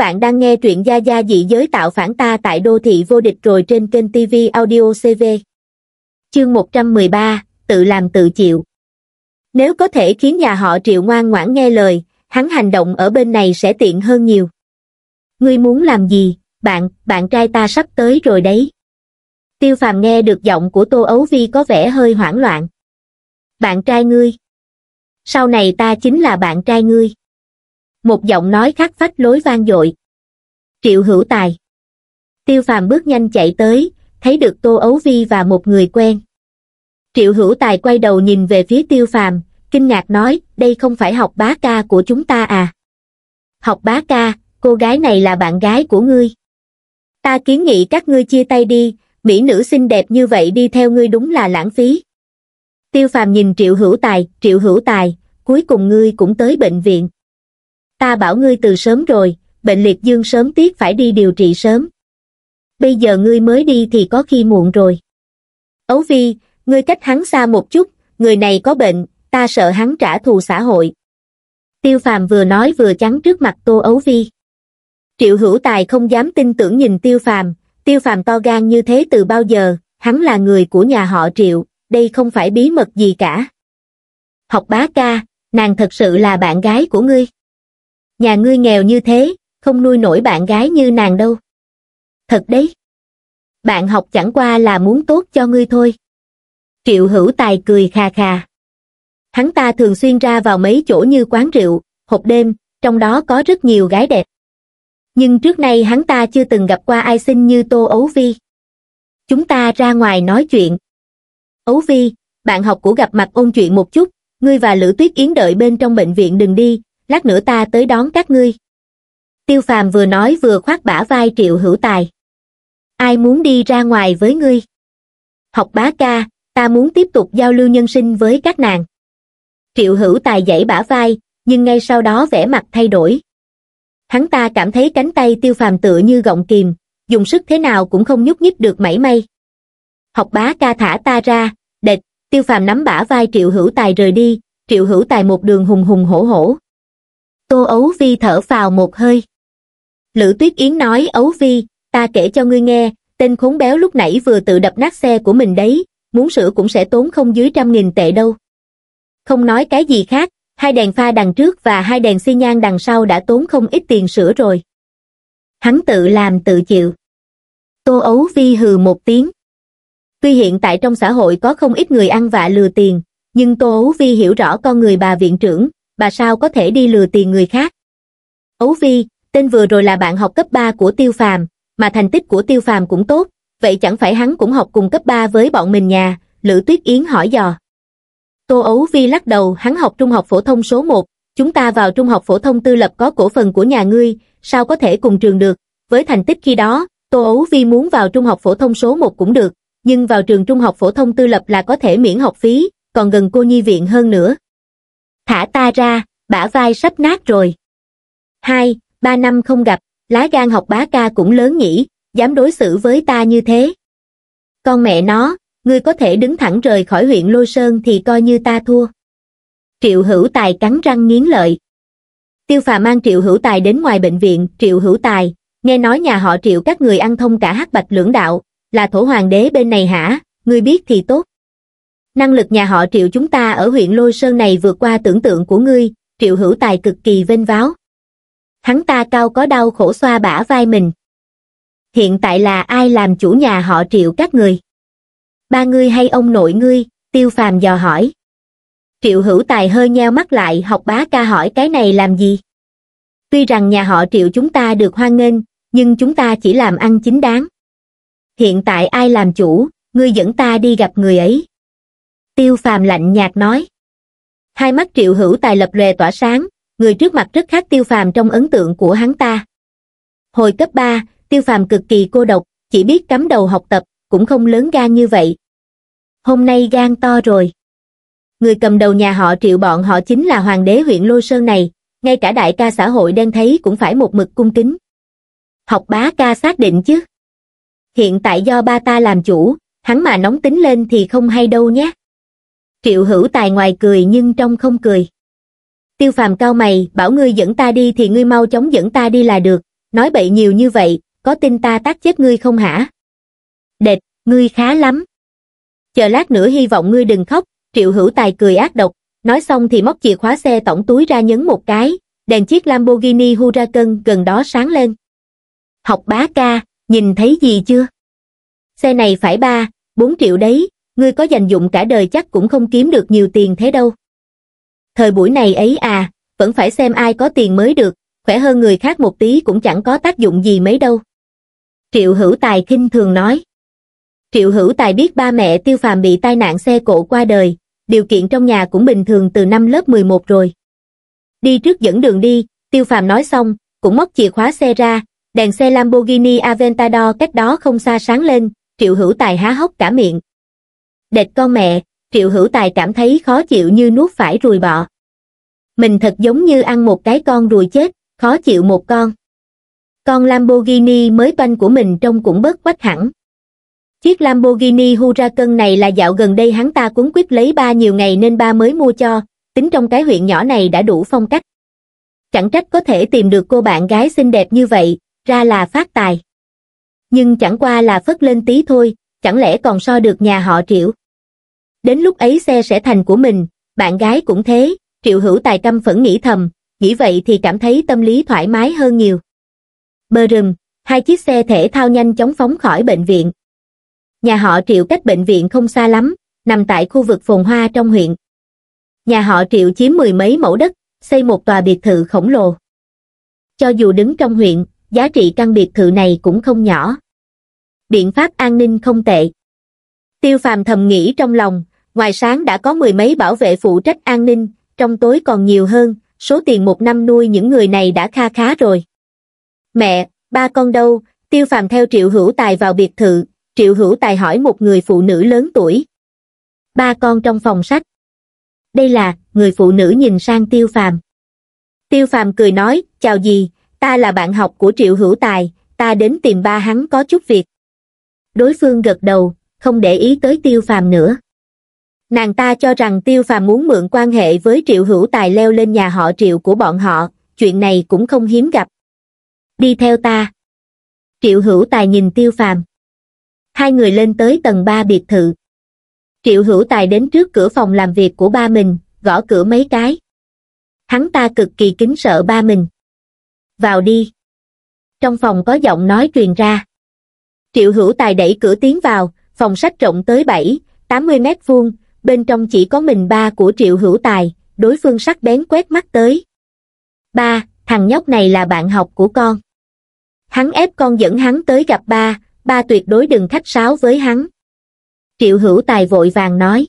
bạn đang nghe truyện Gia Gia dị giới tạo phản ta tại đô thị vô địch rồi trên kênh TV Audio CV. Chương 113, tự làm tự chịu. Nếu có thể khiến nhà họ triệu ngoan ngoãn nghe lời, hắn hành động ở bên này sẽ tiện hơn nhiều. Ngươi muốn làm gì, bạn, bạn trai ta sắp tới rồi đấy. Tiêu phàm nghe được giọng của Tô Ấu Vi có vẻ hơi hoảng loạn. Bạn trai ngươi. Sau này ta chính là bạn trai ngươi một giọng nói khắc phách lối vang dội triệu hữu tài tiêu phàm bước nhanh chạy tới thấy được tô ấu vi và một người quen triệu hữu tài quay đầu nhìn về phía tiêu phàm kinh ngạc nói đây không phải học bá ca của chúng ta à học bá ca cô gái này là bạn gái của ngươi ta kiến nghị các ngươi chia tay đi mỹ nữ xinh đẹp như vậy đi theo ngươi đúng là lãng phí tiêu phàm nhìn triệu hữu tài triệu hữu tài cuối cùng ngươi cũng tới bệnh viện ta bảo ngươi từ sớm rồi, bệnh liệt dương sớm tiếc phải đi điều trị sớm. Bây giờ ngươi mới đi thì có khi muộn rồi. Ấu Vi, ngươi cách hắn xa một chút, người này có bệnh, ta sợ hắn trả thù xã hội. Tiêu Phàm vừa nói vừa chắn trước mặt Tô Ấu Vi. Triệu Hữu Tài không dám tin tưởng nhìn Tiêu Phàm, Tiêu Phàm to gan như thế từ bao giờ, hắn là người của nhà họ Triệu, đây không phải bí mật gì cả. Học bá ca, nàng thật sự là bạn gái của ngươi nhà ngươi nghèo như thế, không nuôi nổi bạn gái như nàng đâu. Thật đấy. Bạn học chẳng qua là muốn tốt cho ngươi thôi. Triệu hữu tài cười khà khà. Hắn ta thường xuyên ra vào mấy chỗ như quán rượu, hộp đêm, trong đó có rất nhiều gái đẹp. Nhưng trước nay hắn ta chưa từng gặp qua ai xinh như Tô Ấu Vi. Chúng ta ra ngoài nói chuyện. Ấu Vi, bạn học của gặp mặt ôn chuyện một chút, ngươi và Lữ Tuyết Yến đợi bên trong bệnh viện đừng đi, lát nữa ta tới đón các ngươi tiêu phàm vừa nói vừa khoác bả vai triệu hữu tài ai muốn đi ra ngoài với ngươi học bá ca ta muốn tiếp tục giao lưu nhân sinh với các nàng triệu hữu tài dãy bả vai nhưng ngay sau đó vẻ mặt thay đổi hắn ta cảm thấy cánh tay tiêu phàm tựa như gọng kìm dùng sức thế nào cũng không nhúc nhích được mảy may học bá ca thả ta ra địch tiêu phàm nắm bả vai triệu hữu tài rời đi triệu hữu tài một đường hùng hùng hổ hổ Tô Ấu Vi thở vào một hơi. Lữ Tuyết Yến nói Ấu Vi, ta kể cho ngươi nghe, tên khốn béo lúc nãy vừa tự đập nát xe của mình đấy, muốn sửa cũng sẽ tốn không dưới trăm nghìn tệ đâu. Không nói cái gì khác, hai đèn pha đằng trước và hai đèn xi nhan đằng sau đã tốn không ít tiền sửa rồi. Hắn tự làm tự chịu. Tô Ấu Vi hừ một tiếng. Tuy hiện tại trong xã hội có không ít người ăn vạ lừa tiền, nhưng Tô Ấu Vi hiểu rõ con người bà viện trưởng, bà sao có thể đi lừa tiền người khác. Ấu Vi, tên vừa rồi là bạn học cấp 3 của Tiêu Phàm, mà thành tích của Tiêu Phàm cũng tốt, vậy chẳng phải hắn cũng học cùng cấp 3 với bọn mình nhà, Lữ Tuyết Yến hỏi dò. Tô Ấu Vi lắc đầu, hắn học trung học phổ thông số 1, chúng ta vào trung học phổ thông tư lập có cổ phần của nhà ngươi, sao có thể cùng trường được, với thành tích khi đó, Tô Ấu Vi muốn vào trung học phổ thông số 1 cũng được, nhưng vào trường trung học phổ thông tư lập là có thể miễn học phí, còn gần cô nhi viện hơn nữa thả ta ra bả vai sắp nát rồi hai ba năm không gặp lá gan học bá ca cũng lớn nhỉ dám đối xử với ta như thế con mẹ nó ngươi có thể đứng thẳng rời khỏi huyện lô sơn thì coi như ta thua triệu hữu tài cắn răng nghiến lợi tiêu phà mang triệu hữu tài đến ngoài bệnh viện triệu hữu tài nghe nói nhà họ triệu các người ăn thông cả hắc bạch lưỡng đạo là thổ hoàng đế bên này hả ngươi biết thì tốt năng lực nhà họ triệu chúng ta ở huyện lôi sơn này vượt qua tưởng tượng của ngươi triệu hữu tài cực kỳ vênh váo hắn ta cao có đau khổ xoa bả vai mình hiện tại là ai làm chủ nhà họ triệu các người ba ngươi hay ông nội ngươi tiêu phàm dò hỏi triệu hữu tài hơi nheo mắt lại học bá ca hỏi cái này làm gì tuy rằng nhà họ triệu chúng ta được hoan nghênh nhưng chúng ta chỉ làm ăn chính đáng hiện tại ai làm chủ ngươi dẫn ta đi gặp người ấy tiêu phàm lạnh nhạt nói hai mắt triệu hữu tài lập lòe tỏa sáng người trước mặt rất khác tiêu phàm trong ấn tượng của hắn ta hồi cấp ba tiêu phàm cực kỳ cô độc chỉ biết cắm đầu học tập cũng không lớn gan như vậy hôm nay gan to rồi người cầm đầu nhà họ triệu bọn họ chính là hoàng đế huyện Lô sơn này ngay cả đại ca xã hội đen thấy cũng phải một mực cung kính học bá ca xác định chứ hiện tại do ba ta làm chủ hắn mà nóng tính lên thì không hay đâu nhé triệu hữu tài ngoài cười nhưng trong không cười tiêu phàm cao mày bảo ngươi dẫn ta đi thì ngươi mau chóng dẫn ta đi là được nói bậy nhiều như vậy có tin ta tác chết ngươi không hả đệt ngươi khá lắm chờ lát nữa hy vọng ngươi đừng khóc triệu hữu tài cười ác độc nói xong thì móc chìa khóa xe tổng túi ra nhấn một cái đèn chiếc lamborghini huracan gần đó sáng lên học bá ca nhìn thấy gì chưa xe này phải ba bốn triệu đấy ngươi có dành dụng cả đời chắc cũng không kiếm được nhiều tiền thế đâu. Thời buổi này ấy à, vẫn phải xem ai có tiền mới được, khỏe hơn người khác một tí cũng chẳng có tác dụng gì mấy đâu. Triệu Hữu Tài khinh thường nói. Triệu Hữu Tài biết ba mẹ Tiêu Phàm bị tai nạn xe cộ qua đời, điều kiện trong nhà cũng bình thường từ năm lớp 11 rồi. Đi trước dẫn đường đi, Tiêu Phàm nói xong, cũng móc chìa khóa xe ra, đèn xe Lamborghini Aventador cách đó không xa sáng lên, Triệu Hữu Tài há hốc cả miệng, đệt con mẹ, triệu hữu tài cảm thấy khó chịu như nuốt phải ruồi bọ. Mình thật giống như ăn một cái con ruồi chết, khó chịu một con. Con Lamborghini mới toanh của mình trông cũng bớt quách hẳn. Chiếc Lamborghini Huracan này là dạo gần đây hắn ta cuốn quyết lấy ba nhiều ngày nên ba mới mua cho, tính trong cái huyện nhỏ này đã đủ phong cách. Chẳng trách có thể tìm được cô bạn gái xinh đẹp như vậy, ra là phát tài. Nhưng chẳng qua là phất lên tí thôi, chẳng lẽ còn so được nhà họ triệu. Đến lúc ấy xe sẽ thành của mình, bạn gái cũng thế, triệu hữu tài căm phẫn nghĩ thầm, nghĩ vậy thì cảm thấy tâm lý thoải mái hơn nhiều. Bơ rừng, hai chiếc xe thể thao nhanh chóng phóng khỏi bệnh viện. Nhà họ triệu cách bệnh viện không xa lắm, nằm tại khu vực phồn hoa trong huyện. Nhà họ triệu chiếm mười mấy mẫu đất, xây một tòa biệt thự khổng lồ. Cho dù đứng trong huyện, giá trị căn biệt thự này cũng không nhỏ. Biện pháp an ninh không tệ. Tiêu phàm thầm nghĩ trong lòng, ngoài sáng đã có mười mấy bảo vệ phụ trách an ninh, trong tối còn nhiều hơn, số tiền một năm nuôi những người này đã kha khá rồi. Mẹ, ba con đâu, tiêu phàm theo triệu hữu tài vào biệt thự, triệu hữu tài hỏi một người phụ nữ lớn tuổi. Ba con trong phòng sách. Đây là, người phụ nữ nhìn sang tiêu phàm. Tiêu phàm cười nói, chào gì, ta là bạn học của triệu hữu tài, ta đến tìm ba hắn có chút việc. Đối phương gật đầu, không để ý tới tiêu phàm nữa nàng ta cho rằng tiêu phàm muốn mượn quan hệ với triệu hữu tài leo lên nhà họ triệu của bọn họ chuyện này cũng không hiếm gặp đi theo ta triệu hữu tài nhìn tiêu phàm hai người lên tới tầng ba biệt thự triệu hữu tài đến trước cửa phòng làm việc của ba mình gõ cửa mấy cái hắn ta cực kỳ kính sợ ba mình vào đi trong phòng có giọng nói truyền ra triệu hữu tài đẩy cửa tiến vào phòng sách rộng tới bảy tám mươi mét vuông bên trong chỉ có mình ba của Triệu Hữu Tài, đối phương sắc bén quét mắt tới. Ba, thằng nhóc này là bạn học của con. Hắn ép con dẫn hắn tới gặp ba, ba tuyệt đối đừng khách sáo với hắn. Triệu Hữu Tài vội vàng nói.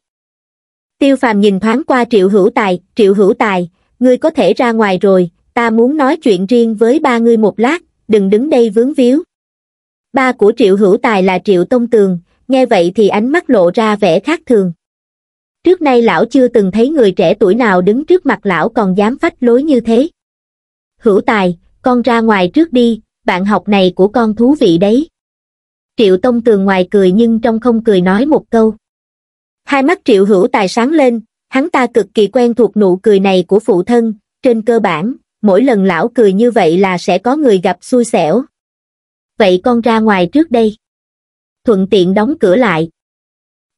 Tiêu Phàm nhìn thoáng qua Triệu Hữu Tài, Triệu Hữu Tài, ngươi có thể ra ngoài rồi, ta muốn nói chuyện riêng với ba ngươi một lát, đừng đứng đây vướng víu. Ba của Triệu Hữu Tài là Triệu Tông Tường, nghe vậy thì ánh mắt lộ ra vẻ khác thường trước nay lão chưa từng thấy người trẻ tuổi nào đứng trước mặt lão còn dám phách lối như thế. Hữu tài, con ra ngoài trước đi, bạn học này của con thú vị đấy. Triệu Tông Tường ngoài cười nhưng trong không cười nói một câu. Hai mắt Triệu Hữu Tài sáng lên, hắn ta cực kỳ quen thuộc nụ cười này của phụ thân, trên cơ bản, mỗi lần lão cười như vậy là sẽ có người gặp xui xẻo. Vậy con ra ngoài trước đây. Thuận tiện đóng cửa lại,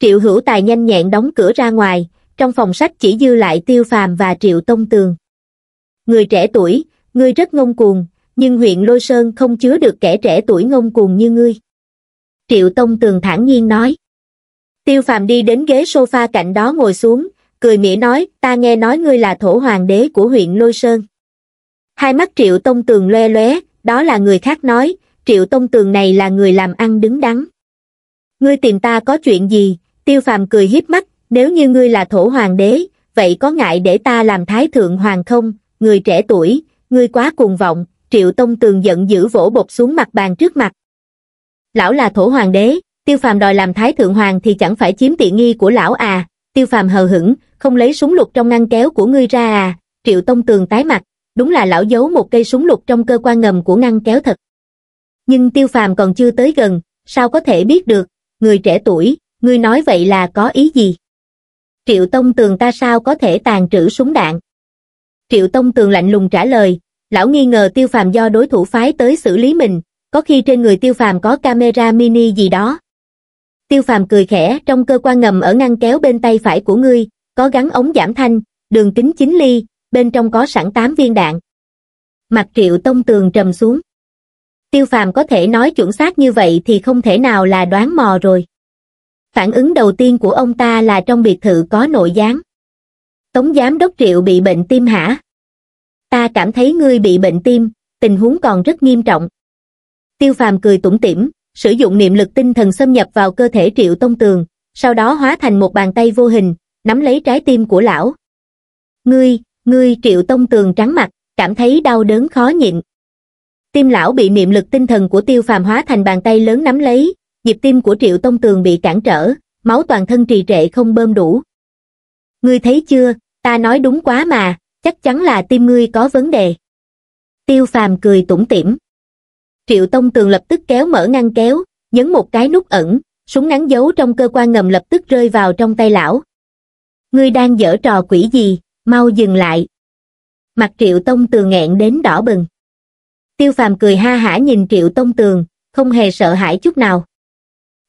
Triệu hữu tài nhanh nhẹn đóng cửa ra ngoài, trong phòng sách chỉ dư lại tiêu phàm và triệu tông tường. Người trẻ tuổi, ngươi rất ngông cuồng, nhưng huyện Lôi Sơn không chứa được kẻ trẻ tuổi ngông cuồng như ngươi. Triệu Tông Tường thản nhiên nói. Tiêu Phàm đi đến ghế sofa cạnh đó ngồi xuống, cười mỉa nói, ta nghe nói ngươi là thổ hoàng đế của huyện Lôi Sơn. Hai mắt Triệu Tông Tường loe loé, đó là người khác nói, Triệu Tông Tường này là người làm ăn đứng đắn. Ngươi tìm ta có chuyện gì, tiêu phàm cười hiếp mắt, nếu như ngươi là thổ hoàng đế, vậy có ngại để ta làm thái thượng hoàng không, người trẻ tuổi, ngươi quá cuồng vọng, triệu tông tường giận giữ vỗ bột xuống mặt bàn trước mặt. Lão là thổ hoàng đế, tiêu phàm đòi làm thái thượng hoàng thì chẳng phải chiếm tiện nghi của lão à, tiêu phàm hờ hững, không lấy súng lục trong ngăn kéo của ngươi ra à, triệu tông tường tái mặt, đúng là lão giấu một cây súng lục trong cơ quan ngầm của ngăn kéo thật. Nhưng tiêu phàm còn chưa tới gần, sao có thể biết được, người trẻ tuổi, ngươi nói vậy là có ý gì? Triệu Tông Tường ta sao có thể tàn trữ súng đạn? Triệu Tông Tường lạnh lùng trả lời, lão nghi ngờ tiêu phàm do đối thủ phái tới xử lý mình, có khi trên người tiêu phàm có camera mini gì đó. Tiêu phàm cười khẽ trong cơ quan ngầm ở ngăn kéo bên tay phải của ngươi, có gắn ống giảm thanh, đường kính 9 ly, bên trong có sẵn 8 viên đạn. Mặt triệu tông tường trầm xuống. Tiêu phàm có thể nói chuẩn xác như vậy thì không thể nào là đoán mò rồi phản ứng đầu tiên của ông ta là trong biệt thự có nội gián tống giám đốc triệu bị bệnh tim hả ta cảm thấy ngươi bị bệnh tim tình huống còn rất nghiêm trọng tiêu phàm cười tủm tỉm sử dụng niệm lực tinh thần xâm nhập vào cơ thể triệu tông tường sau đó hóa thành một bàn tay vô hình nắm lấy trái tim của lão ngươi ngươi triệu tông tường trắng mặt cảm thấy đau đớn khó nhịn tim lão bị niệm lực tinh thần của tiêu phàm hóa thành bàn tay lớn nắm lấy nhịp tim của Triệu Tông Tường bị cản trở, máu toàn thân trì trệ không bơm đủ. Ngươi thấy chưa, ta nói đúng quá mà, chắc chắn là tim ngươi có vấn đề. Tiêu phàm cười tủm tỉm. Triệu Tông Tường lập tức kéo mở ngăn kéo, nhấn một cái nút ẩn, súng ngắn giấu trong cơ quan ngầm lập tức rơi vào trong tay lão. Ngươi đang dở trò quỷ gì, mau dừng lại. Mặt Triệu Tông Tường nghẹn đến đỏ bừng. Tiêu phàm cười ha hả nhìn Triệu Tông Tường, không hề sợ hãi chút nào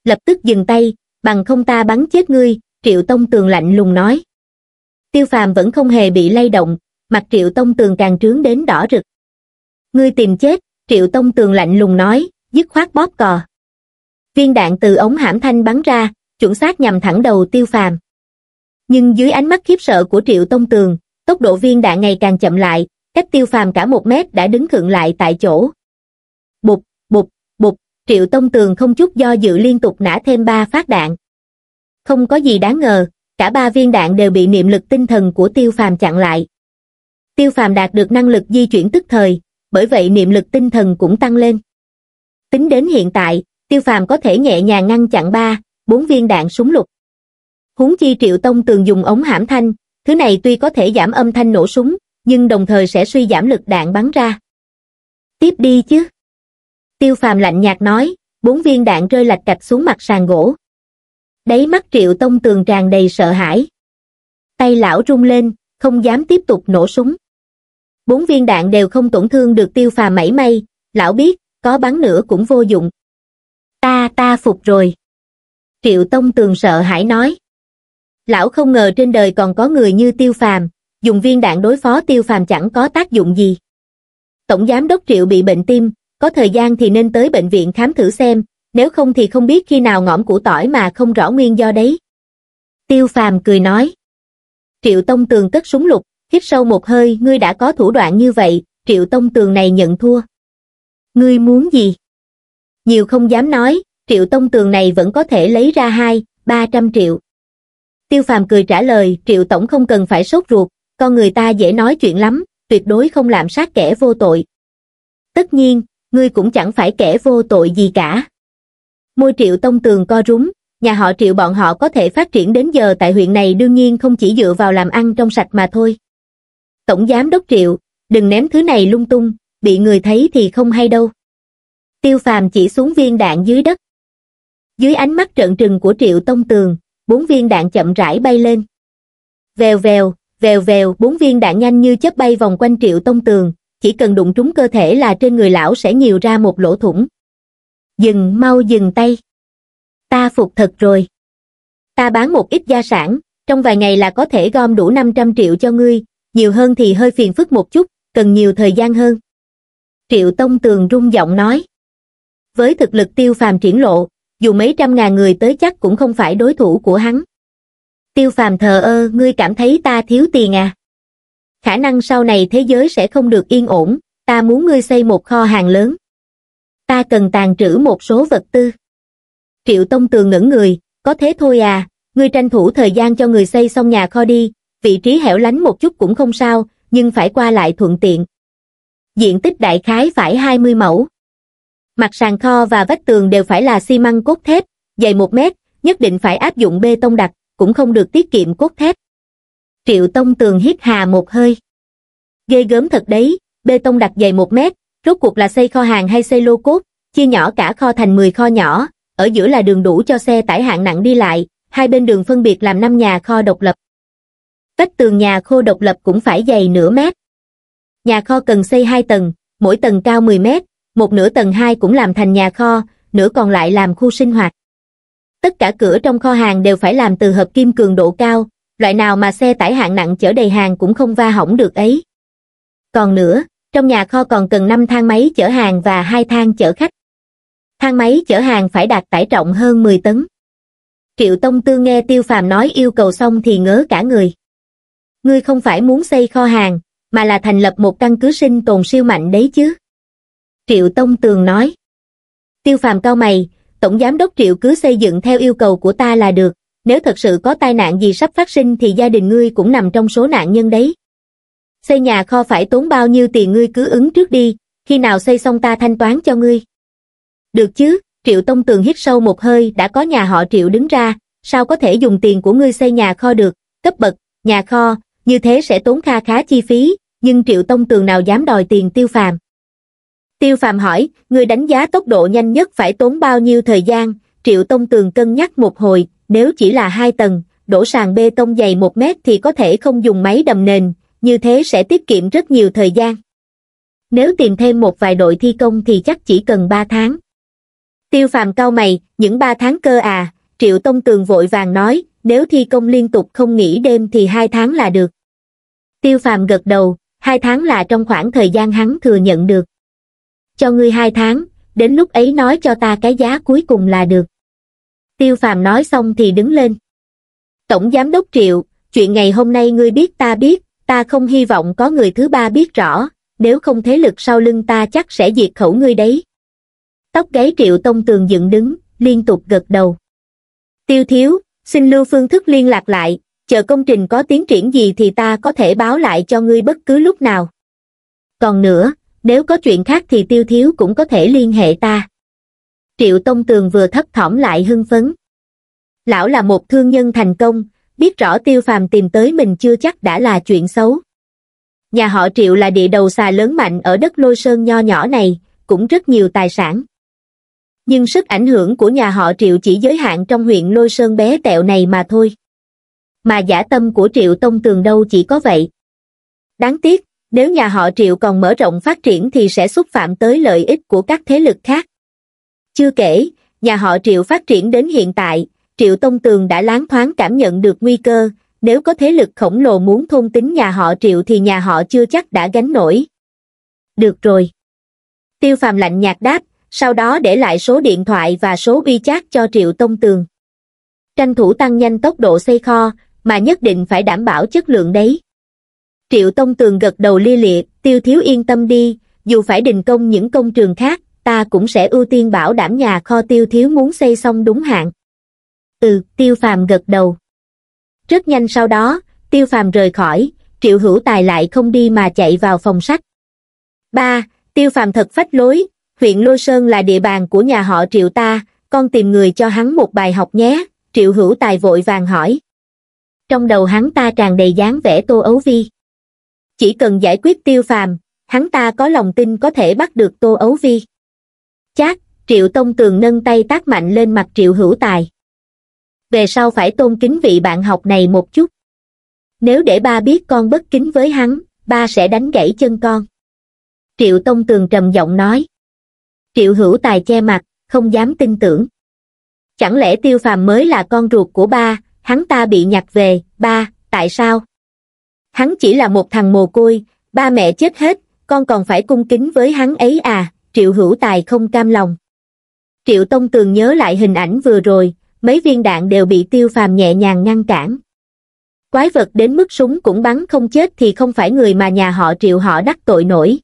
lập tức dừng tay bằng không ta bắn chết ngươi triệu tông tường lạnh lùng nói tiêu phàm vẫn không hề bị lay động mặt triệu tông tường càng trướng đến đỏ rực ngươi tìm chết triệu tông tường lạnh lùng nói dứt khoát bóp cò viên đạn từ ống hãm thanh bắn ra chuẩn xác nhằm thẳng đầu tiêu phàm nhưng dưới ánh mắt khiếp sợ của triệu tông tường tốc độ viên đạn ngày càng chậm lại cách tiêu phàm cả một mét đã đứng khựng lại tại chỗ bụp triệu tông tường không chút do dự liên tục nã thêm ba phát đạn không có gì đáng ngờ cả ba viên đạn đều bị niệm lực tinh thần của tiêu phàm chặn lại tiêu phàm đạt được năng lực di chuyển tức thời bởi vậy niệm lực tinh thần cũng tăng lên tính đến hiện tại tiêu phàm có thể nhẹ nhàng ngăn chặn ba bốn viên đạn súng lục huống chi triệu tông tường dùng ống hãm thanh thứ này tuy có thể giảm âm thanh nổ súng nhưng đồng thời sẽ suy giảm lực đạn bắn ra tiếp đi chứ tiêu phàm lạnh nhạt nói bốn viên đạn rơi lạch cạch xuống mặt sàn gỗ Đấy mắt triệu tông tường tràn đầy sợ hãi tay lão rung lên không dám tiếp tục nổ súng bốn viên đạn đều không tổn thương được tiêu phàm mảy may lão biết có bắn nữa cũng vô dụng ta ta phục rồi triệu tông tường sợ hãi nói lão không ngờ trên đời còn có người như tiêu phàm dùng viên đạn đối phó tiêu phàm chẳng có tác dụng gì tổng giám đốc triệu bị bệnh tim có thời gian thì nên tới bệnh viện khám thử xem, nếu không thì không biết khi nào ngõm củ tỏi mà không rõ nguyên do đấy. Tiêu phàm cười nói. Triệu Tông Tường cất súng lục, hít sâu một hơi ngươi đã có thủ đoạn như vậy, Triệu Tông Tường này nhận thua. Ngươi muốn gì? Nhiều không dám nói, Triệu Tông Tường này vẫn có thể lấy ra hai, ba trăm triệu. Tiêu phàm cười trả lời, Triệu Tổng không cần phải sốt ruột, con người ta dễ nói chuyện lắm, tuyệt đối không làm sát kẻ vô tội. Tất nhiên, ngươi cũng chẳng phải kẻ vô tội gì cả. Môi triệu tông tường co rúm, nhà họ triệu bọn họ có thể phát triển đến giờ tại huyện này đương nhiên không chỉ dựa vào làm ăn trong sạch mà thôi. Tổng giám đốc triệu, đừng ném thứ này lung tung, bị người thấy thì không hay đâu. Tiêu phàm chỉ xuống viên đạn dưới đất. Dưới ánh mắt trợn trừng của triệu tông tường, bốn viên đạn chậm rãi bay lên. Vèo vèo, vèo vèo, bốn viên đạn nhanh như chớp bay vòng quanh triệu tông tường, chỉ cần đụng trúng cơ thể là trên người lão sẽ nhiều ra một lỗ thủng. Dừng mau dừng tay. Ta phục thật rồi. Ta bán một ít gia sản, trong vài ngày là có thể gom đủ 500 triệu cho ngươi, nhiều hơn thì hơi phiền phức một chút, cần nhiều thời gian hơn. Triệu Tông Tường rung giọng nói. Với thực lực tiêu phàm triển lộ, dù mấy trăm ngàn người tới chắc cũng không phải đối thủ của hắn. Tiêu phàm thờ ơ, ngươi cảm thấy ta thiếu tiền à? khả năng sau này thế giới sẽ không được yên ổn, ta muốn ngươi xây một kho hàng lớn. Ta cần tàn trữ một số vật tư. Triệu Tông Tường ngẩn người, có thế thôi à, ngươi tranh thủ thời gian cho người xây xong nhà kho đi, vị trí hẻo lánh một chút cũng không sao, nhưng phải qua lại thuận tiện. Diện tích đại khái phải 20 mẫu. Mặt sàn kho và vách tường đều phải là xi măng cốt thép, dày 1 mét, nhất định phải áp dụng bê tông đặc, cũng không được tiết kiệm cốt thép. Triệu Tông Tường hít hà một hơi. Ghê gớm thật đấy, bê tông đặt dày một mét, rốt cuộc là xây kho hàng hay xây lô cốt, chia nhỏ cả kho thành 10 kho nhỏ, ở giữa là đường đủ cho xe tải hạng nặng đi lại, hai bên đường phân biệt làm năm nhà kho độc lập. Vách tường nhà kho độc lập cũng phải dày nửa mét. Nhà kho cần xây hai tầng, mỗi tầng cao 10 mét, một nửa tầng 2 cũng làm thành nhà kho, nửa còn lại làm khu sinh hoạt. Tất cả cửa trong kho hàng đều phải làm từ hợp kim cường độ cao, loại nào mà xe tải hạng nặng chở đầy hàng cũng không va hỏng được ấy. Còn nữa, trong nhà kho còn cần 5 thang máy chở hàng và hai thang chở khách. Thang máy chở hàng phải đạt tải trọng hơn 10 tấn. Triệu Tông Tư nghe Tiêu Phàm nói yêu cầu xong thì ngớ cả người. Ngươi không phải muốn xây kho hàng, mà là thành lập một căn cứ sinh tồn siêu mạnh đấy chứ. Triệu Tông Tường nói. Tiêu Phàm cao mày, Tổng Giám đốc Triệu cứ xây dựng theo yêu cầu của ta là được, nếu thật sự có tai nạn gì sắp phát sinh thì gia đình ngươi cũng nằm trong số nạn nhân đấy. Xây nhà kho phải tốn bao nhiêu tiền ngươi cứ ứng trước đi, khi nào xây xong ta thanh toán cho ngươi. Được chứ, Triệu Tông Tường hít sâu một hơi đã có nhà họ Triệu đứng ra, sao có thể dùng tiền của ngươi xây nhà kho được, cấp bậc, nhà kho, như thế sẽ tốn kha khá chi phí, nhưng Triệu Tông Tường nào dám đòi tiền tiêu phàm. Tiêu phạm hỏi, ngươi đánh giá tốc độ nhanh nhất phải tốn bao nhiêu thời gian, Triệu Tông Tường cân nhắc một hồi, nếu chỉ là hai tầng, đổ sàn bê tông dày một mét thì có thể không dùng máy đầm nền, như thế sẽ tiết kiệm rất nhiều thời gian. Nếu tìm thêm một vài đội thi công thì chắc chỉ cần 3 tháng. Tiêu phàm cao mày, những 3 tháng cơ à, Triệu Tông Tường vội vàng nói, nếu thi công liên tục không nghỉ đêm thì 2 tháng là được. Tiêu phàm gật đầu, 2 tháng là trong khoảng thời gian hắn thừa nhận được. Cho ngươi 2 tháng, đến lúc ấy nói cho ta cái giá cuối cùng là được. Tiêu Phàm nói xong thì đứng lên. Tổng Giám Đốc Triệu, chuyện ngày hôm nay ngươi biết ta biết, ta không hy vọng có người thứ ba biết rõ, nếu không thế lực sau lưng ta chắc sẽ diệt khẩu ngươi đấy. Tóc gáy Triệu Tông Tường dựng đứng, liên tục gật đầu. Tiêu Thiếu, xin lưu phương thức liên lạc lại, chờ công trình có tiến triển gì thì ta có thể báo lại cho ngươi bất cứ lúc nào. Còn nữa, nếu có chuyện khác thì Tiêu Thiếu cũng có thể liên hệ ta. Triệu Tông Tường vừa thấp thỏm lại hưng phấn. Lão là một thương nhân thành công, biết rõ tiêu phàm tìm tới mình chưa chắc đã là chuyện xấu. Nhà họ Triệu là địa đầu xà lớn mạnh ở đất lôi sơn nho nhỏ này, cũng rất nhiều tài sản. Nhưng sức ảnh hưởng của nhà họ Triệu chỉ giới hạn trong huyện lôi sơn bé tẹo này mà thôi. Mà giả tâm của Triệu Tông Tường đâu chỉ có vậy. Đáng tiếc, nếu nhà họ Triệu còn mở rộng phát triển thì sẽ xúc phạm tới lợi ích của các thế lực khác. Chưa kể, nhà họ Triệu phát triển đến hiện tại, Triệu Tông Tường đã láng thoáng cảm nhận được nguy cơ, nếu có thế lực khổng lồ muốn thôn tính nhà họ Triệu thì nhà họ chưa chắc đã gánh nổi. Được rồi. Tiêu Phàm lạnh nhạt đáp, sau đó để lại số điện thoại và số chát cho Triệu Tông Tường. Tranh thủ tăng nhanh tốc độ xây kho, mà nhất định phải đảm bảo chất lượng đấy. Triệu Tông Tường gật đầu lia lịa, Tiêu Thiếu yên tâm đi, dù phải đình công những công trường khác, ta cũng sẽ ưu tiên bảo đảm nhà kho tiêu thiếu muốn xây xong đúng hạn. Ừ, tiêu phàm gật đầu. Rất nhanh sau đó, tiêu phàm rời khỏi, triệu hữu tài lại không đi mà chạy vào phòng sách. Ba, Tiêu phàm thật phách lối, huyện Lôi Sơn là địa bàn của nhà họ triệu ta, con tìm người cho hắn một bài học nhé, triệu hữu tài vội vàng hỏi. Trong đầu hắn ta tràn đầy dáng vẻ tô ấu vi. Chỉ cần giải quyết tiêu phàm, hắn ta có lòng tin có thể bắt được tô ấu vi chát triệu tông tường nâng tay tác mạnh lên mặt triệu hữu tài về sau phải tôn kính vị bạn học này một chút nếu để ba biết con bất kính với hắn ba sẽ đánh gãy chân con triệu tông tường trầm giọng nói triệu hữu tài che mặt không dám tin tưởng chẳng lẽ tiêu phàm mới là con ruột của ba hắn ta bị nhặt về ba tại sao hắn chỉ là một thằng mồ côi ba mẹ chết hết con còn phải cung kính với hắn ấy à Triệu Hữu Tài không cam lòng. Triệu Tông Tường nhớ lại hình ảnh vừa rồi, mấy viên đạn đều bị tiêu phàm nhẹ nhàng ngăn cản. Quái vật đến mức súng cũng bắn không chết thì không phải người mà nhà họ triệu họ đắc tội nổi.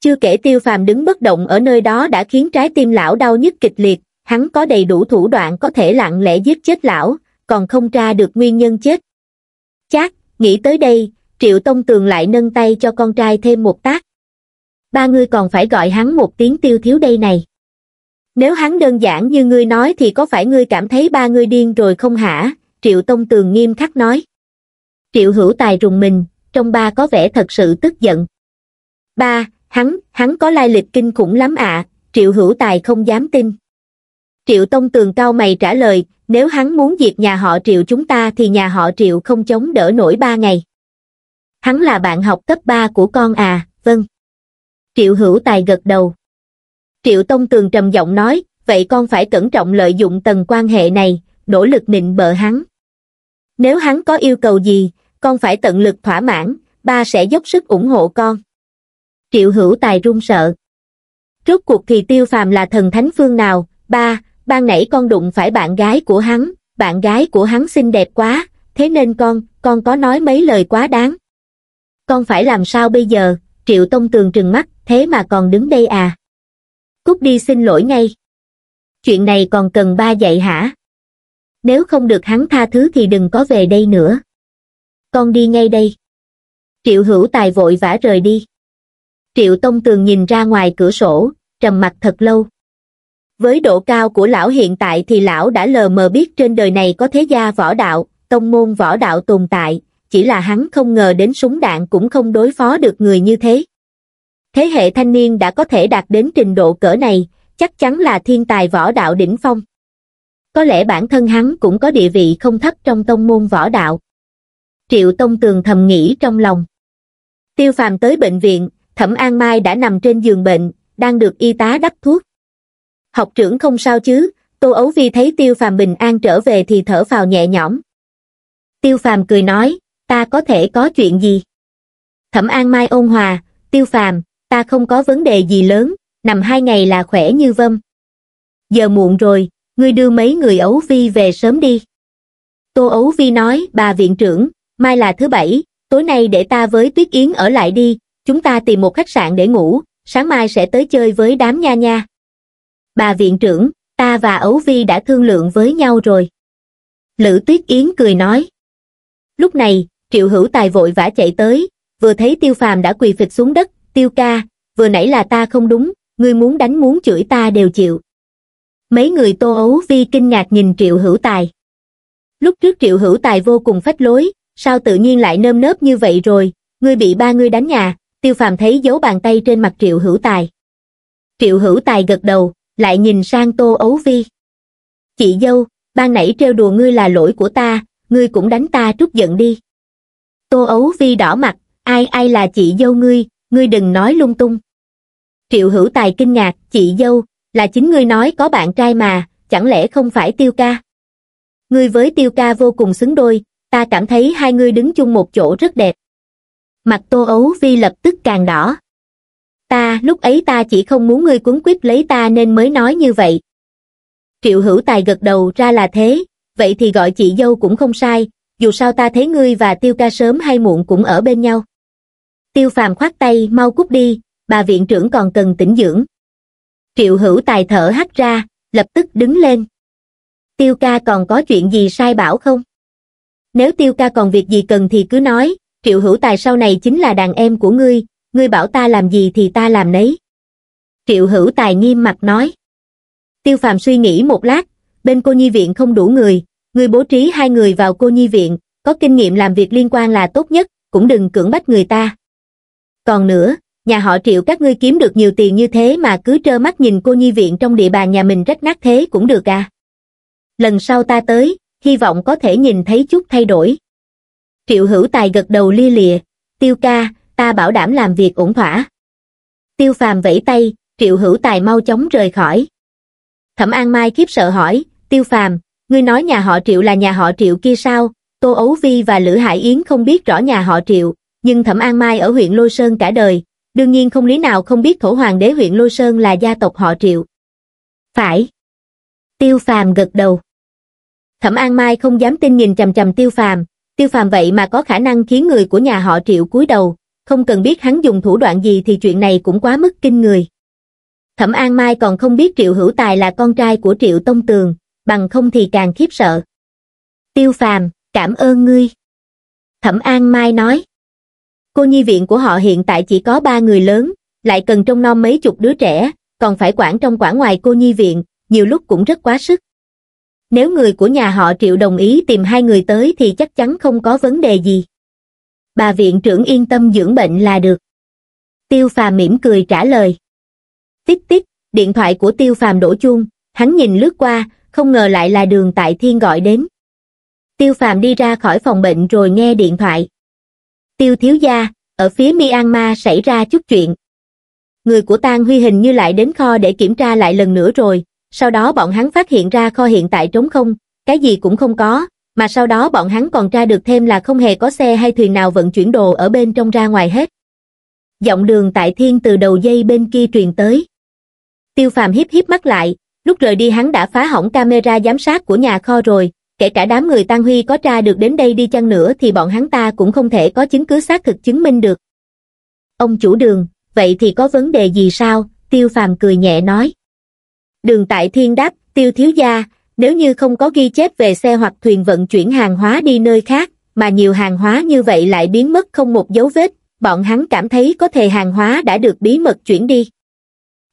Chưa kể tiêu phàm đứng bất động ở nơi đó đã khiến trái tim lão đau nhức kịch liệt, hắn có đầy đủ thủ đoạn có thể lặng lẽ giết chết lão, còn không tra được nguyên nhân chết. Chát, nghĩ tới đây, triệu tông tường lại nâng tay cho con trai thêm một tác ba ngươi còn phải gọi hắn một tiếng tiêu thiếu đây này. Nếu hắn đơn giản như ngươi nói thì có phải ngươi cảm thấy ba ngươi điên rồi không hả? Triệu Tông Tường nghiêm khắc nói. Triệu Hữu Tài rùng mình, trong ba có vẻ thật sự tức giận. Ba, hắn, hắn có lai lịch kinh khủng lắm ạ, Triệu Hữu Tài không dám tin. Triệu Tông Tường cao mày trả lời, nếu hắn muốn diệt nhà họ Triệu chúng ta thì nhà họ Triệu không chống đỡ nổi ba ngày. Hắn là bạn học cấp 3 của con à, vâng. Triệu hữu tài gật đầu. Triệu Tông Tường trầm giọng nói, vậy con phải cẩn trọng lợi dụng tầng quan hệ này, nỗ lực nịnh bợ hắn. Nếu hắn có yêu cầu gì, con phải tận lực thỏa mãn, ba sẽ dốc sức ủng hộ con. Triệu hữu tài run sợ. Rốt cuộc thì tiêu phàm là thần thánh phương nào, ba, ban nãy con đụng phải bạn gái của hắn, bạn gái của hắn xinh đẹp quá, thế nên con, con có nói mấy lời quá đáng. Con phải làm sao bây giờ, Triệu Tông Tường trừng mắt, thế mà còn đứng đây à? Cút đi xin lỗi ngay. Chuyện này còn cần ba dạy hả? Nếu không được hắn tha thứ thì đừng có về đây nữa. Con đi ngay đây. Triệu hữu tài vội vã rời đi. Triệu Tông Tường nhìn ra ngoài cửa sổ, trầm mặt thật lâu. Với độ cao của lão hiện tại thì lão đã lờ mờ biết trên đời này có thế gia võ đạo, tông môn võ đạo tồn tại, chỉ là hắn không ngờ đến súng đạn cũng không đối phó được người như thế thế hệ thanh niên đã có thể đạt đến trình độ cỡ này, chắc chắn là thiên tài võ đạo đỉnh phong. Có lẽ bản thân hắn cũng có địa vị không thấp trong tông môn võ đạo. Triệu Tông Tường thầm nghĩ trong lòng. Tiêu phàm tới bệnh viện, Thẩm An Mai đã nằm trên giường bệnh, đang được y tá đắp thuốc. Học trưởng không sao chứ, Tô Ấu Vi thấy Tiêu phàm bình an trở về thì thở phào nhẹ nhõm. Tiêu phàm cười nói, ta có thể có chuyện gì? Thẩm An Mai ôn hòa, Tiêu phàm, ta không có vấn đề gì lớn, nằm hai ngày là khỏe như vâm. Giờ muộn rồi, ngươi đưa mấy người ấu vi về sớm đi. Tô ấu vi nói, bà viện trưởng, mai là thứ bảy, tối nay để ta với Tuyết Yến ở lại đi, chúng ta tìm một khách sạn để ngủ, sáng mai sẽ tới chơi với đám nha nha. Bà viện trưởng, ta và ấu vi đã thương lượng với nhau rồi. Lữ Tuyết Yến cười nói. Lúc này, Triệu Hữu Tài vội vã chạy tới, vừa thấy Tiêu Phàm đã quỳ phịch xuống đất, tiêu ca vừa nãy là ta không đúng ngươi muốn đánh muốn chửi ta đều chịu mấy người tô ấu vi kinh ngạc nhìn triệu hữu tài lúc trước triệu hữu tài vô cùng phách lối sao tự nhiên lại nơm nớp như vậy rồi ngươi bị ba ngươi đánh nhà tiêu phàm thấy dấu bàn tay trên mặt triệu hữu tài triệu hữu tài gật đầu lại nhìn sang tô ấu vi chị dâu ban nãy trêu đùa ngươi là lỗi của ta ngươi cũng đánh ta trút giận đi tô ấu vi đỏ mặt ai ai là chị dâu ngươi ngươi đừng nói lung tung. Triệu hữu tài kinh ngạc, chị dâu, là chính ngươi nói có bạn trai mà, chẳng lẽ không phải tiêu ca? Ngươi với tiêu ca vô cùng xứng đôi, ta cảm thấy hai ngươi đứng chung một chỗ rất đẹp. Mặt tô ấu vi lập tức càng đỏ. Ta, lúc ấy ta chỉ không muốn ngươi cuốn quýt lấy ta nên mới nói như vậy. Triệu hữu tài gật đầu ra là thế, vậy thì gọi chị dâu cũng không sai, dù sao ta thấy ngươi và tiêu ca sớm hay muộn cũng ở bên nhau tiêu phàm khoát tay mau cút đi bà viện trưởng còn cần tĩnh dưỡng triệu hữu tài thở hắt ra lập tức đứng lên tiêu ca còn có chuyện gì sai bảo không nếu tiêu ca còn việc gì cần thì cứ nói triệu hữu tài sau này chính là đàn em của ngươi ngươi bảo ta làm gì thì ta làm nấy triệu hữu tài nghiêm mặt nói tiêu phàm suy nghĩ một lát bên cô nhi viện không đủ người ngươi bố trí hai người vào cô nhi viện có kinh nghiệm làm việc liên quan là tốt nhất cũng đừng cưỡng bách người ta còn nữa, nhà họ triệu các ngươi kiếm được nhiều tiền như thế mà cứ trơ mắt nhìn cô nhi viện trong địa bàn nhà mình rách nát thế cũng được à. Lần sau ta tới, hy vọng có thể nhìn thấy chút thay đổi. Triệu hữu tài gật đầu lia lịa, tiêu ca, ta bảo đảm làm việc ổn thỏa. Tiêu phàm vẫy tay, triệu hữu tài mau chóng rời khỏi. Thẩm An Mai khiếp sợ hỏi, tiêu phàm, ngươi nói nhà họ triệu là nhà họ triệu kia sao, Tô Ấu Vi và Lữ Hải Yến không biết rõ nhà họ triệu, nhưng Thẩm An Mai ở huyện Lôi Sơn cả đời, đương nhiên không lý nào không biết thổ hoàng đế huyện Lôi Sơn là gia tộc họ Triệu. Phải. Tiêu Phàm gật đầu. Thẩm An Mai không dám tin nhìn chằm chằm Tiêu Phàm, Tiêu Phàm vậy mà có khả năng khiến người của nhà họ Triệu cúi đầu, không cần biết hắn dùng thủ đoạn gì thì chuyện này cũng quá mức kinh người. Thẩm An Mai còn không biết Triệu Hữu Tài là con trai của Triệu Tông Tường, bằng không thì càng khiếp sợ. Tiêu Phàm, cảm ơn ngươi. Thẩm An Mai nói. Cô nhi viện của họ hiện tại chỉ có ba người lớn, lại cần trông nom mấy chục đứa trẻ, còn phải quản trong quản ngoài cô nhi viện, nhiều lúc cũng rất quá sức. Nếu người của nhà họ Triệu đồng ý tìm hai người tới thì chắc chắn không có vấn đề gì. Bà viện trưởng yên tâm dưỡng bệnh là được. Tiêu Phàm mỉm cười trả lời. Tích tích, điện thoại của Tiêu Phàm đổ chuông, hắn nhìn lướt qua, không ngờ lại là đường Tại Thiên gọi đến. Tiêu Phàm đi ra khỏi phòng bệnh rồi nghe điện thoại tiêu thiếu gia, ở phía Myanmar xảy ra chút chuyện. Người của Tang Huy hình như lại đến kho để kiểm tra lại lần nữa rồi, sau đó bọn hắn phát hiện ra kho hiện tại trống không, cái gì cũng không có, mà sau đó bọn hắn còn tra được thêm là không hề có xe hay thuyền nào vận chuyển đồ ở bên trong ra ngoài hết. Giọng đường tại thiên từ đầu dây bên kia truyền tới. Tiêu phàm hiếp hiếp mắt lại, lúc rời đi hắn đã phá hỏng camera giám sát của nhà kho rồi, kể cả đám người Tăng Huy có tra được đến đây đi chăng nữa thì bọn hắn ta cũng không thể có chứng cứ xác thực chứng minh được. Ông chủ đường, vậy thì có vấn đề gì sao? Tiêu Phàm cười nhẹ nói. Đường Tại Thiên đáp, Tiêu Thiếu Gia, nếu như không có ghi chép về xe hoặc thuyền vận chuyển hàng hóa đi nơi khác, mà nhiều hàng hóa như vậy lại biến mất không một dấu vết, bọn hắn cảm thấy có thể hàng hóa đã được bí mật chuyển đi.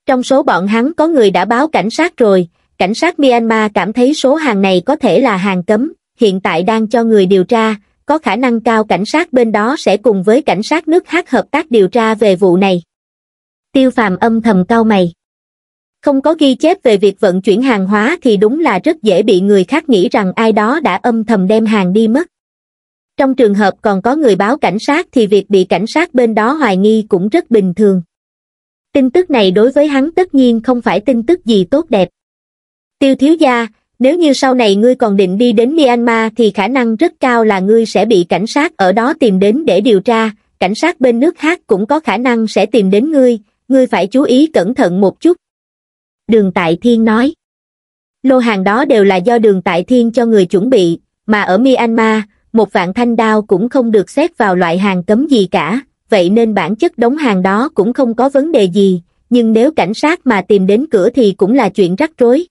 Trong số bọn hắn có người đã báo cảnh sát rồi, cảnh sát Myanmar cảm thấy số hàng này có thể là hàng cấm, hiện tại đang cho người điều tra, có khả năng cao cảnh sát bên đó sẽ cùng với cảnh sát nước khác hợp tác điều tra về vụ này. Tiêu phàm âm thầm cau mày. Không có ghi chép về việc vận chuyển hàng hóa thì đúng là rất dễ bị người khác nghĩ rằng ai đó đã âm thầm đem hàng đi mất. Trong trường hợp còn có người báo cảnh sát thì việc bị cảnh sát bên đó hoài nghi cũng rất bình thường. Tin tức này đối với hắn tất nhiên không phải tin tức gì tốt đẹp tiêu thiếu gia nếu như sau này ngươi còn định đi đến myanmar thì khả năng rất cao là ngươi sẽ bị cảnh sát ở đó tìm đến để điều tra cảnh sát bên nước khác cũng có khả năng sẽ tìm đến ngươi ngươi phải chú ý cẩn thận một chút đường tại thiên nói lô hàng đó đều là do đường tại thiên cho người chuẩn bị mà ở myanmar một vạn thanh đao cũng không được xét vào loại hàng cấm gì cả vậy nên bản chất đóng hàng đó cũng không có vấn đề gì nhưng nếu cảnh sát mà tìm đến cửa thì cũng là chuyện rắc rối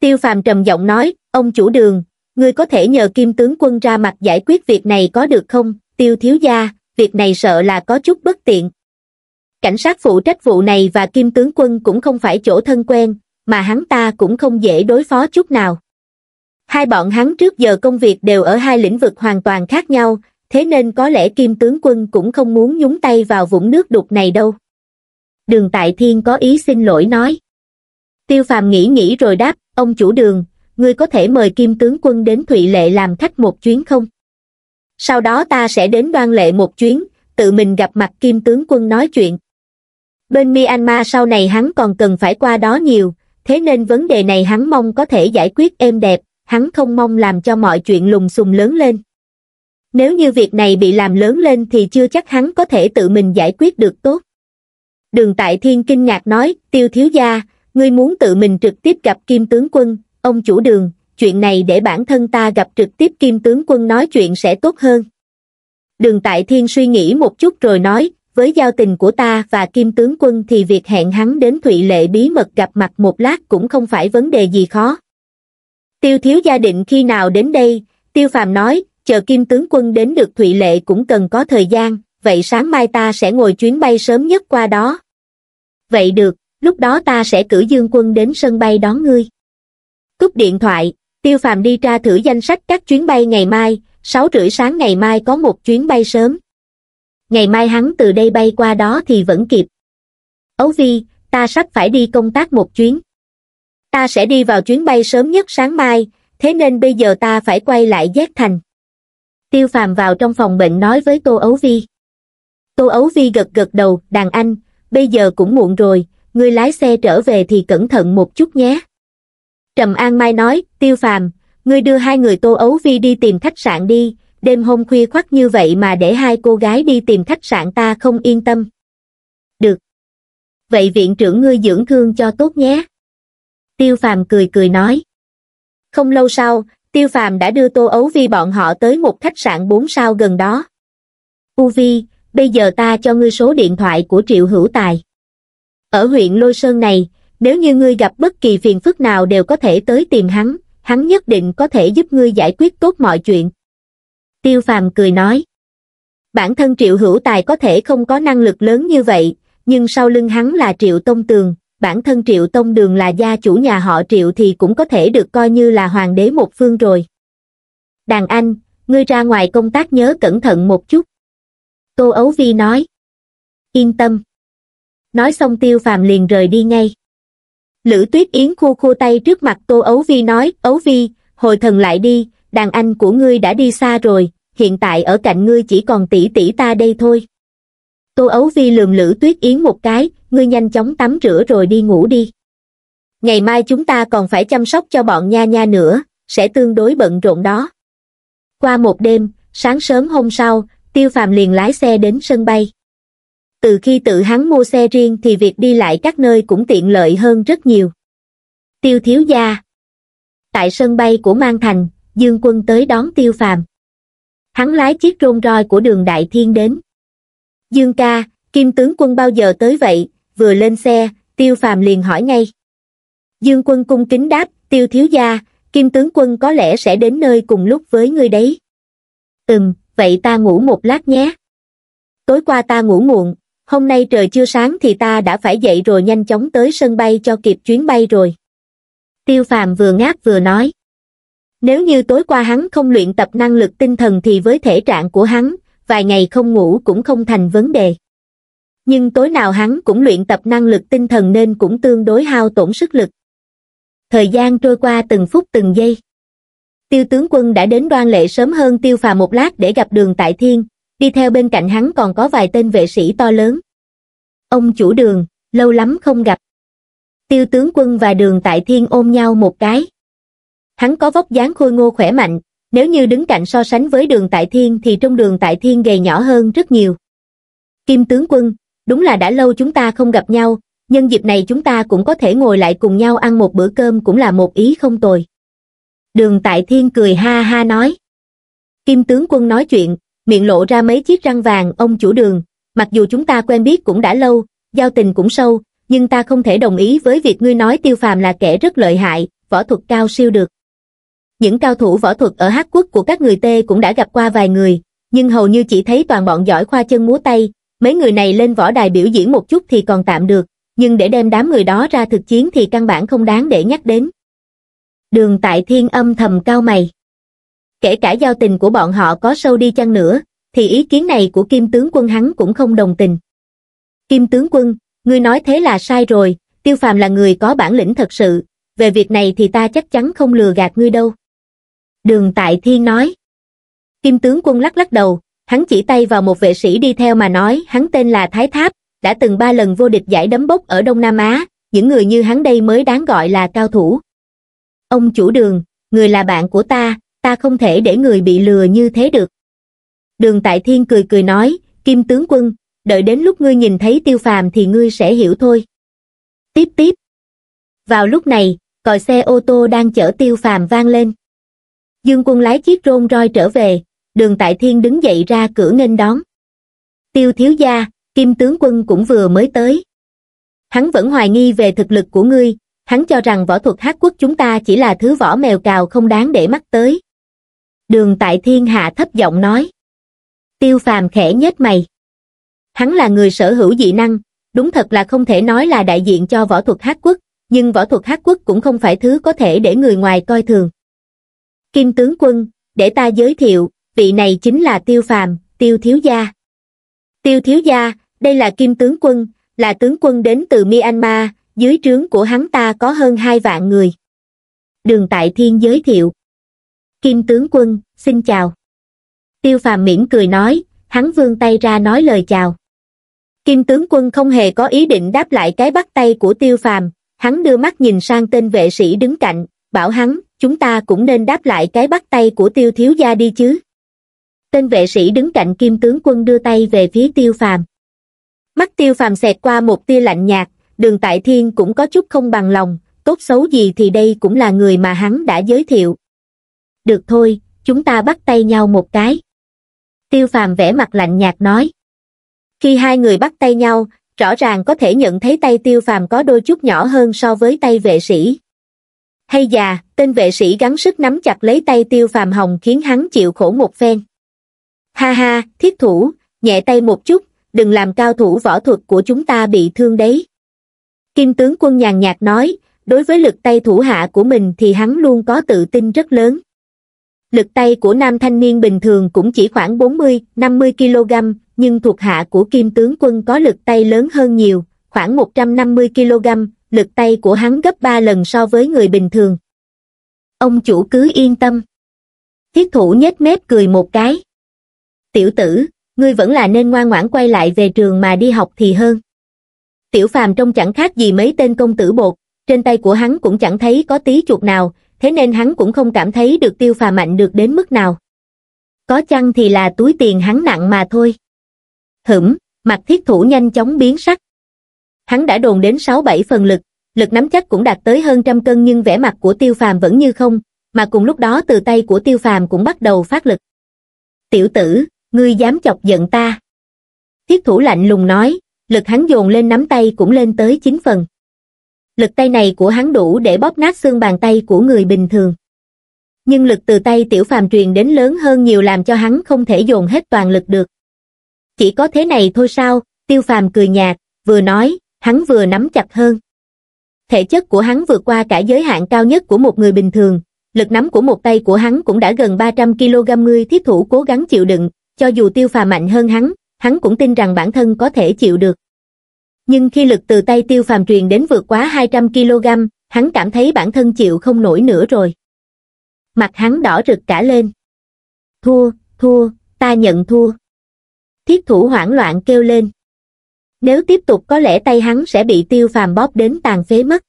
Tiêu phàm trầm giọng nói, ông chủ đường, ngươi có thể nhờ kim tướng quân ra mặt giải quyết việc này có được không? Tiêu thiếu gia, việc này sợ là có chút bất tiện. Cảnh sát phụ trách vụ này và kim tướng quân cũng không phải chỗ thân quen, mà hắn ta cũng không dễ đối phó chút nào. Hai bọn hắn trước giờ công việc đều ở hai lĩnh vực hoàn toàn khác nhau, thế nên có lẽ kim tướng quân cũng không muốn nhúng tay vào vũng nước đục này đâu. Đường Tại Thiên có ý xin lỗi nói tiêu phàm nghĩ nghĩ rồi đáp ông chủ đường ngươi có thể mời kim tướng quân đến thụy lệ làm khách một chuyến không sau đó ta sẽ đến đoan lệ một chuyến tự mình gặp mặt kim tướng quân nói chuyện bên myanmar sau này hắn còn cần phải qua đó nhiều thế nên vấn đề này hắn mong có thể giải quyết êm đẹp hắn không mong làm cho mọi chuyện lùng xùng lớn lên nếu như việc này bị làm lớn lên thì chưa chắc hắn có thể tự mình giải quyết được tốt đường tại thiên kinh ngạc nói tiêu thiếu gia ngươi muốn tự mình trực tiếp gặp kim tướng quân ông chủ đường chuyện này để bản thân ta gặp trực tiếp kim tướng quân nói chuyện sẽ tốt hơn đường tại thiên suy nghĩ một chút rồi nói với giao tình của ta và kim tướng quân thì việc hẹn hắn đến thụy lệ bí mật gặp mặt một lát cũng không phải vấn đề gì khó tiêu thiếu gia định khi nào đến đây tiêu phàm nói chờ kim tướng quân đến được thụy lệ cũng cần có thời gian vậy sáng mai ta sẽ ngồi chuyến bay sớm nhất qua đó vậy được lúc đó ta sẽ cử dương quân đến sân bay đón ngươi cúp điện thoại tiêu phàm đi tra thử danh sách các chuyến bay ngày mai sáu rưỡi sáng ngày mai có một chuyến bay sớm ngày mai hắn từ đây bay qua đó thì vẫn kịp ấu vi ta sắp phải đi công tác một chuyến ta sẽ đi vào chuyến bay sớm nhất sáng mai thế nên bây giờ ta phải quay lại giác thành tiêu phàm vào trong phòng bệnh nói với tô ấu vi tô ấu vi gật gật đầu đàn anh bây giờ cũng muộn rồi ngươi lái xe trở về thì cẩn thận một chút nhé. Trầm An Mai nói, tiêu phàm, ngươi đưa hai người tô ấu vi đi tìm khách sạn đi, đêm hôm khuya khoắt như vậy mà để hai cô gái đi tìm khách sạn ta không yên tâm. Được. Vậy viện trưởng ngươi dưỡng thương cho tốt nhé. Tiêu phàm cười cười nói. Không lâu sau, tiêu phàm đã đưa tô ấu vi bọn họ tới một khách sạn 4 sao gần đó. U Vi, bây giờ ta cho ngươi số điện thoại của Triệu Hữu Tài. Ở huyện Lôi Sơn này, nếu như ngươi gặp bất kỳ phiền phức nào đều có thể tới tìm hắn, hắn nhất định có thể giúp ngươi giải quyết tốt mọi chuyện. Tiêu Phàm cười nói. Bản thân Triệu Hữu Tài có thể không có năng lực lớn như vậy, nhưng sau lưng hắn là Triệu Tông Tường, bản thân Triệu Tông Đường là gia chủ nhà họ Triệu thì cũng có thể được coi như là hoàng đế một phương rồi. Đàn anh, ngươi ra ngoài công tác nhớ cẩn thận một chút. Tô Ấu Vi nói. Yên tâm nói xong tiêu phàm liền rời đi ngay. Lữ tuyết yến khu khu tay trước mặt tô ấu vi nói, ấu vi, hồi thần lại đi, đàn anh của ngươi đã đi xa rồi, hiện tại ở cạnh ngươi chỉ còn tỷ tỷ ta đây thôi. Tô ấu vi lườm lữ tuyết yến một cái, ngươi nhanh chóng tắm rửa rồi đi ngủ đi. Ngày mai chúng ta còn phải chăm sóc cho bọn nha nha nữa, sẽ tương đối bận rộn đó. Qua một đêm, sáng sớm hôm sau, tiêu phàm liền lái xe đến sân bay từ khi tự hắn mua xe riêng thì việc đi lại các nơi cũng tiện lợi hơn rất nhiều. Tiêu thiếu gia Tại sân bay của Mang Thành, Dương Quân tới đón Tiêu Phàm. Hắn lái chiếc rôn roi của đường Đại Thiên đến. Dương ca, Kim tướng quân bao giờ tới vậy, vừa lên xe, Tiêu Phàm liền hỏi ngay. Dương quân cung kính đáp, Tiêu thiếu gia, Kim tướng quân có lẽ sẽ đến nơi cùng lúc với ngươi đấy. Ừm, vậy ta ngủ một lát nhé. Tối qua ta ngủ muộn, hôm nay trời chưa sáng thì ta đã phải dậy rồi nhanh chóng tới sân bay cho kịp chuyến bay rồi tiêu phàm vừa ngáp vừa nói nếu như tối qua hắn không luyện tập năng lực tinh thần thì với thể trạng của hắn vài ngày không ngủ cũng không thành vấn đề nhưng tối nào hắn cũng luyện tập năng lực tinh thần nên cũng tương đối hao tổn sức lực thời gian trôi qua từng phút từng giây tiêu tướng quân đã đến đoan lệ sớm hơn tiêu phàm một lát để gặp đường tại thiên đi theo bên cạnh hắn còn có vài tên vệ sĩ to lớn. Ông chủ đường, lâu lắm không gặp. Tiêu tướng quân và đường tại thiên ôm nhau một cái. Hắn có vóc dáng khôi ngô khỏe mạnh, nếu như đứng cạnh so sánh với đường tại thiên thì trong đường tại thiên gầy nhỏ hơn rất nhiều. Kim tướng quân, đúng là đã lâu chúng ta không gặp nhau, nhân dịp này chúng ta cũng có thể ngồi lại cùng nhau ăn một bữa cơm cũng là một ý không tồi. Đường tại thiên cười ha ha nói. Kim tướng quân nói chuyện, miệng lộ ra mấy chiếc răng vàng ông chủ đường, mặc dù chúng ta quen biết cũng đã lâu, giao tình cũng sâu, nhưng ta không thể đồng ý với việc ngươi nói tiêu phàm là kẻ rất lợi hại, võ thuật cao siêu được. Những cao thủ võ thuật ở Hát Quốc của các người Tê cũng đã gặp qua vài người, nhưng hầu như chỉ thấy toàn bọn giỏi khoa chân múa tay, mấy người này lên võ đài biểu diễn một chút thì còn tạm được, nhưng để đem đám người đó ra thực chiến thì căn bản không đáng để nhắc đến. Đường tại thiên âm thầm cao mày kể cả giao tình của bọn họ có sâu đi chăng nữa, thì ý kiến này của Kim tướng quân hắn cũng không đồng tình. Kim tướng quân, ngươi nói thế là sai rồi, Tiêu Phàm là người có bản lĩnh thật sự, về việc này thì ta chắc chắn không lừa gạt ngươi đâu. Đường Tại Thiên nói. Kim tướng quân lắc lắc đầu, hắn chỉ tay vào một vệ sĩ đi theo mà nói hắn tên là Thái Tháp, đã từng ba lần vô địch giải đấm bốc ở Đông Nam Á, những người như hắn đây mới đáng gọi là cao thủ. Ông chủ đường, người là bạn của ta, ta không thể để người bị lừa như thế được. Đường Tại Thiên cười cười nói, Kim tướng quân, đợi đến lúc ngươi nhìn thấy tiêu phàm thì ngươi sẽ hiểu thôi. Tiếp tiếp. Vào lúc này, còi xe ô tô đang chở tiêu phàm vang lên. Dương quân lái chiếc rôn roi trở về, đường Tại Thiên đứng dậy ra cửa nghênh đón. Tiêu thiếu gia, Kim tướng quân cũng vừa mới tới. Hắn vẫn hoài nghi về thực lực của ngươi, hắn cho rằng võ thuật hát quốc chúng ta chỉ là thứ võ mèo cào không đáng để mắt tới đường tại thiên hạ thấp giọng nói. Tiêu phàm khẽ nhếch mày. Hắn là người sở hữu dị năng, đúng thật là không thể nói là đại diện cho võ thuật hát quốc, nhưng võ thuật hát quốc cũng không phải thứ có thể để người ngoài coi thường. Kim tướng quân, để ta giới thiệu, vị này chính là tiêu phàm, tiêu thiếu gia. Tiêu thiếu gia, đây là kim tướng quân, là tướng quân đến từ Myanmar, dưới trướng của hắn ta có hơn hai vạn người. Đường Tại Thiên giới thiệu kim tướng quân xin chào tiêu phàm mỉm cười nói hắn vươn tay ra nói lời chào kim tướng quân không hề có ý định đáp lại cái bắt tay của tiêu phàm hắn đưa mắt nhìn sang tên vệ sĩ đứng cạnh bảo hắn chúng ta cũng nên đáp lại cái bắt tay của tiêu thiếu gia đi chứ tên vệ sĩ đứng cạnh kim tướng quân đưa tay về phía tiêu phàm mắt tiêu phàm xẹt qua một tia lạnh nhạt đường tại thiên cũng có chút không bằng lòng tốt xấu gì thì đây cũng là người mà hắn đã giới thiệu được thôi chúng ta bắt tay nhau một cái tiêu phàm vẻ mặt lạnh nhạt nói khi hai người bắt tay nhau rõ ràng có thể nhận thấy tay tiêu phàm có đôi chút nhỏ hơn so với tay vệ sĩ hay già tên vệ sĩ gắng sức nắm chặt lấy tay tiêu phàm hồng khiến hắn chịu khổ một phen ha ha thiết thủ nhẹ tay một chút đừng làm cao thủ võ thuật của chúng ta bị thương đấy kim tướng quân nhàn nhạt nói đối với lực tay thủ hạ của mình thì hắn luôn có tự tin rất lớn lực tay của nam thanh niên bình thường cũng chỉ khoảng 40-50 kg, nhưng thuộc hạ của kim tướng quân có lực tay lớn hơn nhiều, khoảng 150 kg, lực tay của hắn gấp 3 lần so với người bình thường. Ông chủ cứ yên tâm. Thiết thủ nhếch mép cười một cái. Tiểu tử, ngươi vẫn là nên ngoan ngoãn quay lại về trường mà đi học thì hơn. Tiểu phàm trông chẳng khác gì mấy tên công tử bột, trên tay của hắn cũng chẳng thấy có tí chuột nào, thế nên hắn cũng không cảm thấy được tiêu phà mạnh được đến mức nào. Có chăng thì là túi tiền hắn nặng mà thôi. Hửm, mặt thiết thủ nhanh chóng biến sắc. Hắn đã đồn đến 6-7 phần lực, lực nắm chắc cũng đạt tới hơn trăm cân nhưng vẻ mặt của tiêu phàm vẫn như không, mà cùng lúc đó từ tay của tiêu phàm cũng bắt đầu phát lực. Tiểu tử, ngươi dám chọc giận ta. Thiết thủ lạnh lùng nói, lực hắn dồn lên nắm tay cũng lên tới 9 phần lực tay này của hắn đủ để bóp nát xương bàn tay của người bình thường. Nhưng lực từ tay tiểu phàm truyền đến lớn hơn nhiều làm cho hắn không thể dồn hết toàn lực được. Chỉ có thế này thôi sao, tiêu phàm cười nhạt, vừa nói, hắn vừa nắm chặt hơn. Thể chất của hắn vượt qua cả giới hạn cao nhất của một người bình thường, lực nắm của một tay của hắn cũng đã gần 300kg người thiết thủ cố gắng chịu đựng, cho dù tiêu phàm mạnh hơn hắn, hắn cũng tin rằng bản thân có thể chịu được nhưng khi lực từ tay tiêu phàm truyền đến vượt quá 200 kg, hắn cảm thấy bản thân chịu không nổi nữa rồi. Mặt hắn đỏ rực cả lên. Thua, thua, ta nhận thua. Thiết thủ hoảng loạn kêu lên. Nếu tiếp tục có lẽ tay hắn sẽ bị tiêu phàm bóp đến tàn phế mất.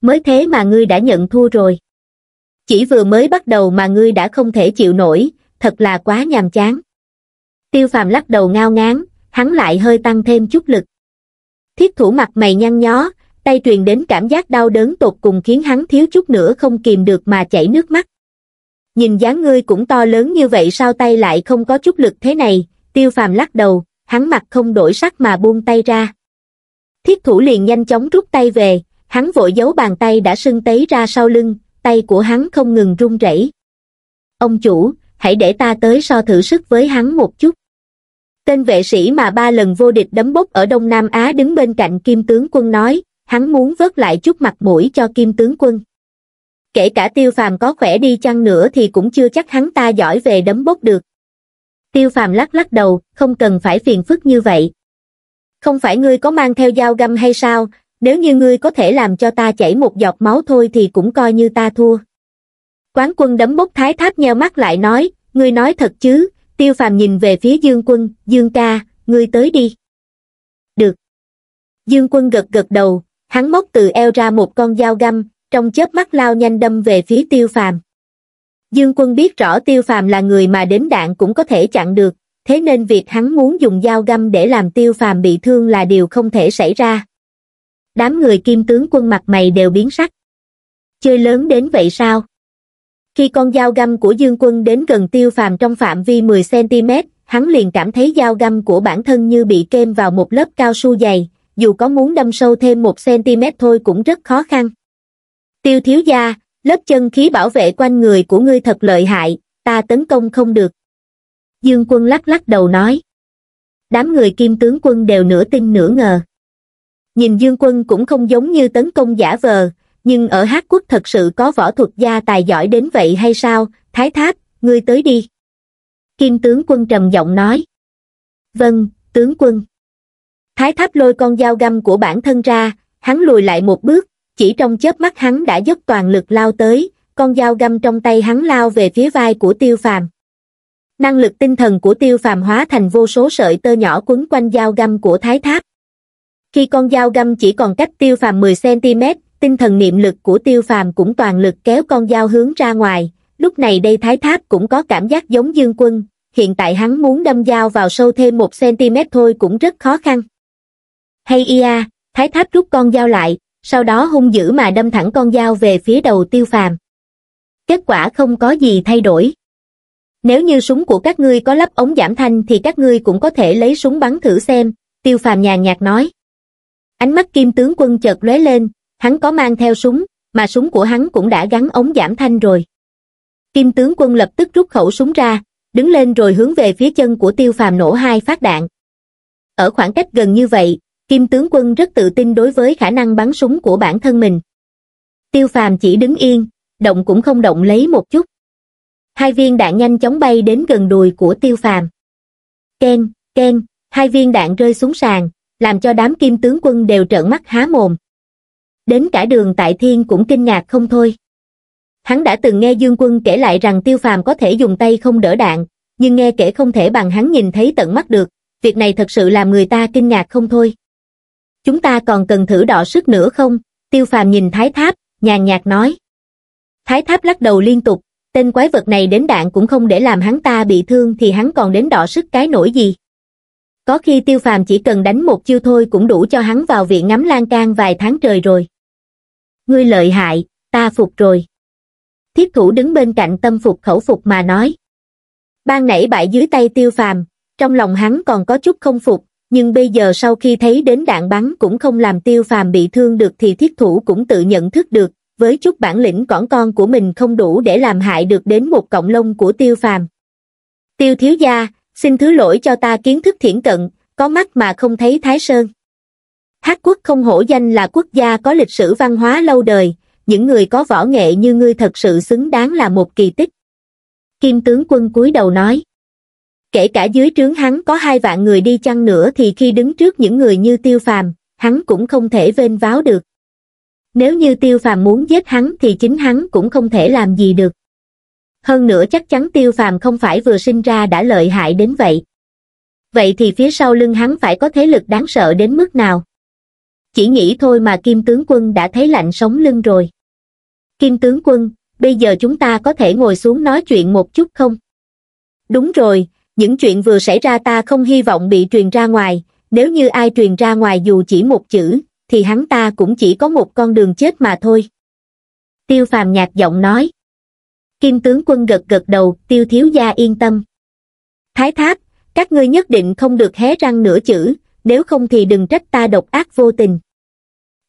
Mới thế mà ngươi đã nhận thua rồi. Chỉ vừa mới bắt đầu mà ngươi đã không thể chịu nổi, thật là quá nhàm chán. Tiêu phàm lắc đầu ngao ngán, hắn lại hơi tăng thêm chút lực thiết thủ mặt mày nhăn nhó tay truyền đến cảm giác đau đớn tột cùng khiến hắn thiếu chút nữa không kìm được mà chảy nước mắt nhìn dáng ngươi cũng to lớn như vậy sao tay lại không có chút lực thế này tiêu phàm lắc đầu hắn mặt không đổi sắc mà buông tay ra thiết thủ liền nhanh chóng rút tay về hắn vội giấu bàn tay đã sưng tấy ra sau lưng tay của hắn không ngừng run rẩy ông chủ hãy để ta tới so thử sức với hắn một chút Tên vệ sĩ mà ba lần vô địch đấm bốc ở Đông Nam Á đứng bên cạnh kim tướng quân nói, hắn muốn vớt lại chút mặt mũi cho kim tướng quân. Kể cả tiêu phàm có khỏe đi chăng nữa thì cũng chưa chắc hắn ta giỏi về đấm bốc được. Tiêu phàm lắc lắc đầu, không cần phải phiền phức như vậy. Không phải ngươi có mang theo dao găm hay sao, nếu như ngươi có thể làm cho ta chảy một giọt máu thôi thì cũng coi như ta thua. Quán quân đấm bốc thái tháp nheo mắt lại nói, ngươi nói thật chứ, tiêu phàm nhìn về phía dương quân dương ca ngươi tới đi được dương quân gật gật đầu hắn móc từ eo ra một con dao găm trong chớp mắt lao nhanh đâm về phía tiêu phàm dương quân biết rõ tiêu phàm là người mà đến đạn cũng có thể chặn được thế nên việc hắn muốn dùng dao găm để làm tiêu phàm bị thương là điều không thể xảy ra đám người kim tướng quân mặt mày đều biến sắc chơi lớn đến vậy sao khi con dao găm của Dương Quân đến gần tiêu phàm trong phạm vi 10cm, hắn liền cảm thấy dao găm của bản thân như bị kêm vào một lớp cao su dày, dù có muốn đâm sâu thêm 1cm thôi cũng rất khó khăn. Tiêu thiếu gia, lớp chân khí bảo vệ quanh người của ngươi thật lợi hại, ta tấn công không được. Dương Quân lắc lắc đầu nói. Đám người kim tướng quân đều nửa tin nửa ngờ. Nhìn Dương Quân cũng không giống như tấn công giả vờ, nhưng ở hát quốc thật sự có võ thuật gia tài giỏi đến vậy hay sao thái tháp ngươi tới đi kim tướng quân trầm giọng nói vâng tướng quân thái tháp lôi con dao găm của bản thân ra hắn lùi lại một bước chỉ trong chớp mắt hắn đã dốc toàn lực lao tới con dao găm trong tay hắn lao về phía vai của tiêu phàm năng lực tinh thần của tiêu phàm hóa thành vô số sợi tơ nhỏ quấn quanh dao găm của thái tháp khi con dao găm chỉ còn cách tiêu phàm 10 cm tinh thần niệm lực của tiêu phàm cũng toàn lực kéo con dao hướng ra ngoài, lúc này đây thái tháp cũng có cảm giác giống dương quân, hiện tại hắn muốn đâm dao vào sâu thêm một cm thôi cũng rất khó khăn. Hay ia, thái tháp rút con dao lại, sau đó hung dữ mà đâm thẳng con dao về phía đầu tiêu phàm. Kết quả không có gì thay đổi. Nếu như súng của các ngươi có lắp ống giảm thanh thì các ngươi cũng có thể lấy súng bắn thử xem, tiêu phàm nhàn nhạt nói. Ánh mắt kim tướng quân chợt lóe lên, Hắn có mang theo súng, mà súng của hắn cũng đã gắn ống giảm thanh rồi. Kim tướng quân lập tức rút khẩu súng ra, đứng lên rồi hướng về phía chân của tiêu phàm nổ hai phát đạn. Ở khoảng cách gần như vậy, Kim tướng quân rất tự tin đối với khả năng bắn súng của bản thân mình. Tiêu phàm chỉ đứng yên, động cũng không động lấy một chút. Hai viên đạn nhanh chóng bay đến gần đùi của tiêu phàm. Ken, ken, hai viên đạn rơi xuống sàn, làm cho đám kim tướng quân đều trợn mắt há mồm đến cả đường tại thiên cũng kinh ngạc không thôi. Hắn đã từng nghe Dương Quân kể lại rằng tiêu phàm có thể dùng tay không đỡ đạn, nhưng nghe kể không thể bằng hắn nhìn thấy tận mắt được, việc này thật sự làm người ta kinh ngạc không thôi. Chúng ta còn cần thử đọ sức nữa không? Tiêu phàm nhìn thái tháp, nhàn nhạt nói. Thái tháp lắc đầu liên tục, tên quái vật này đến đạn cũng không để làm hắn ta bị thương thì hắn còn đến đọ sức cái nổi gì. Có khi tiêu phàm chỉ cần đánh một chiêu thôi cũng đủ cho hắn vào viện ngắm lan can vài tháng trời rồi ngươi lợi hại, ta phục rồi. Thiết thủ đứng bên cạnh tâm phục khẩu phục mà nói. Ban nãy bại dưới tay tiêu phàm, trong lòng hắn còn có chút không phục, nhưng bây giờ sau khi thấy đến đạn bắn cũng không làm tiêu phàm bị thương được thì thiết thủ cũng tự nhận thức được, với chút bản lĩnh cỏn con của mình không đủ để làm hại được đến một cộng lông của tiêu phàm. Tiêu thiếu gia, xin thứ lỗi cho ta kiến thức thiển cận, có mắt mà không thấy Thái Sơn. Hát quốc không hổ danh là quốc gia có lịch sử văn hóa lâu đời, những người có võ nghệ như ngươi thật sự xứng đáng là một kỳ tích. Kim tướng quân cúi đầu nói. Kể cả dưới trướng hắn có hai vạn người đi chăng nữa thì khi đứng trước những người như tiêu phàm, hắn cũng không thể vênh váo được. Nếu như tiêu phàm muốn giết hắn thì chính hắn cũng không thể làm gì được. Hơn nữa chắc chắn tiêu phàm không phải vừa sinh ra đã lợi hại đến vậy. Vậy thì phía sau lưng hắn phải có thế lực đáng sợ đến mức nào? chỉ nghĩ thôi mà kim tướng quân đã thấy lạnh sống lưng rồi kim tướng quân bây giờ chúng ta có thể ngồi xuống nói chuyện một chút không đúng rồi những chuyện vừa xảy ra ta không hy vọng bị truyền ra ngoài nếu như ai truyền ra ngoài dù chỉ một chữ thì hắn ta cũng chỉ có một con đường chết mà thôi tiêu phàm nhạt giọng nói kim tướng quân gật gật đầu tiêu thiếu gia yên tâm thái tháp các ngươi nhất định không được hé răng nửa chữ nếu không thì đừng trách ta độc ác vô tình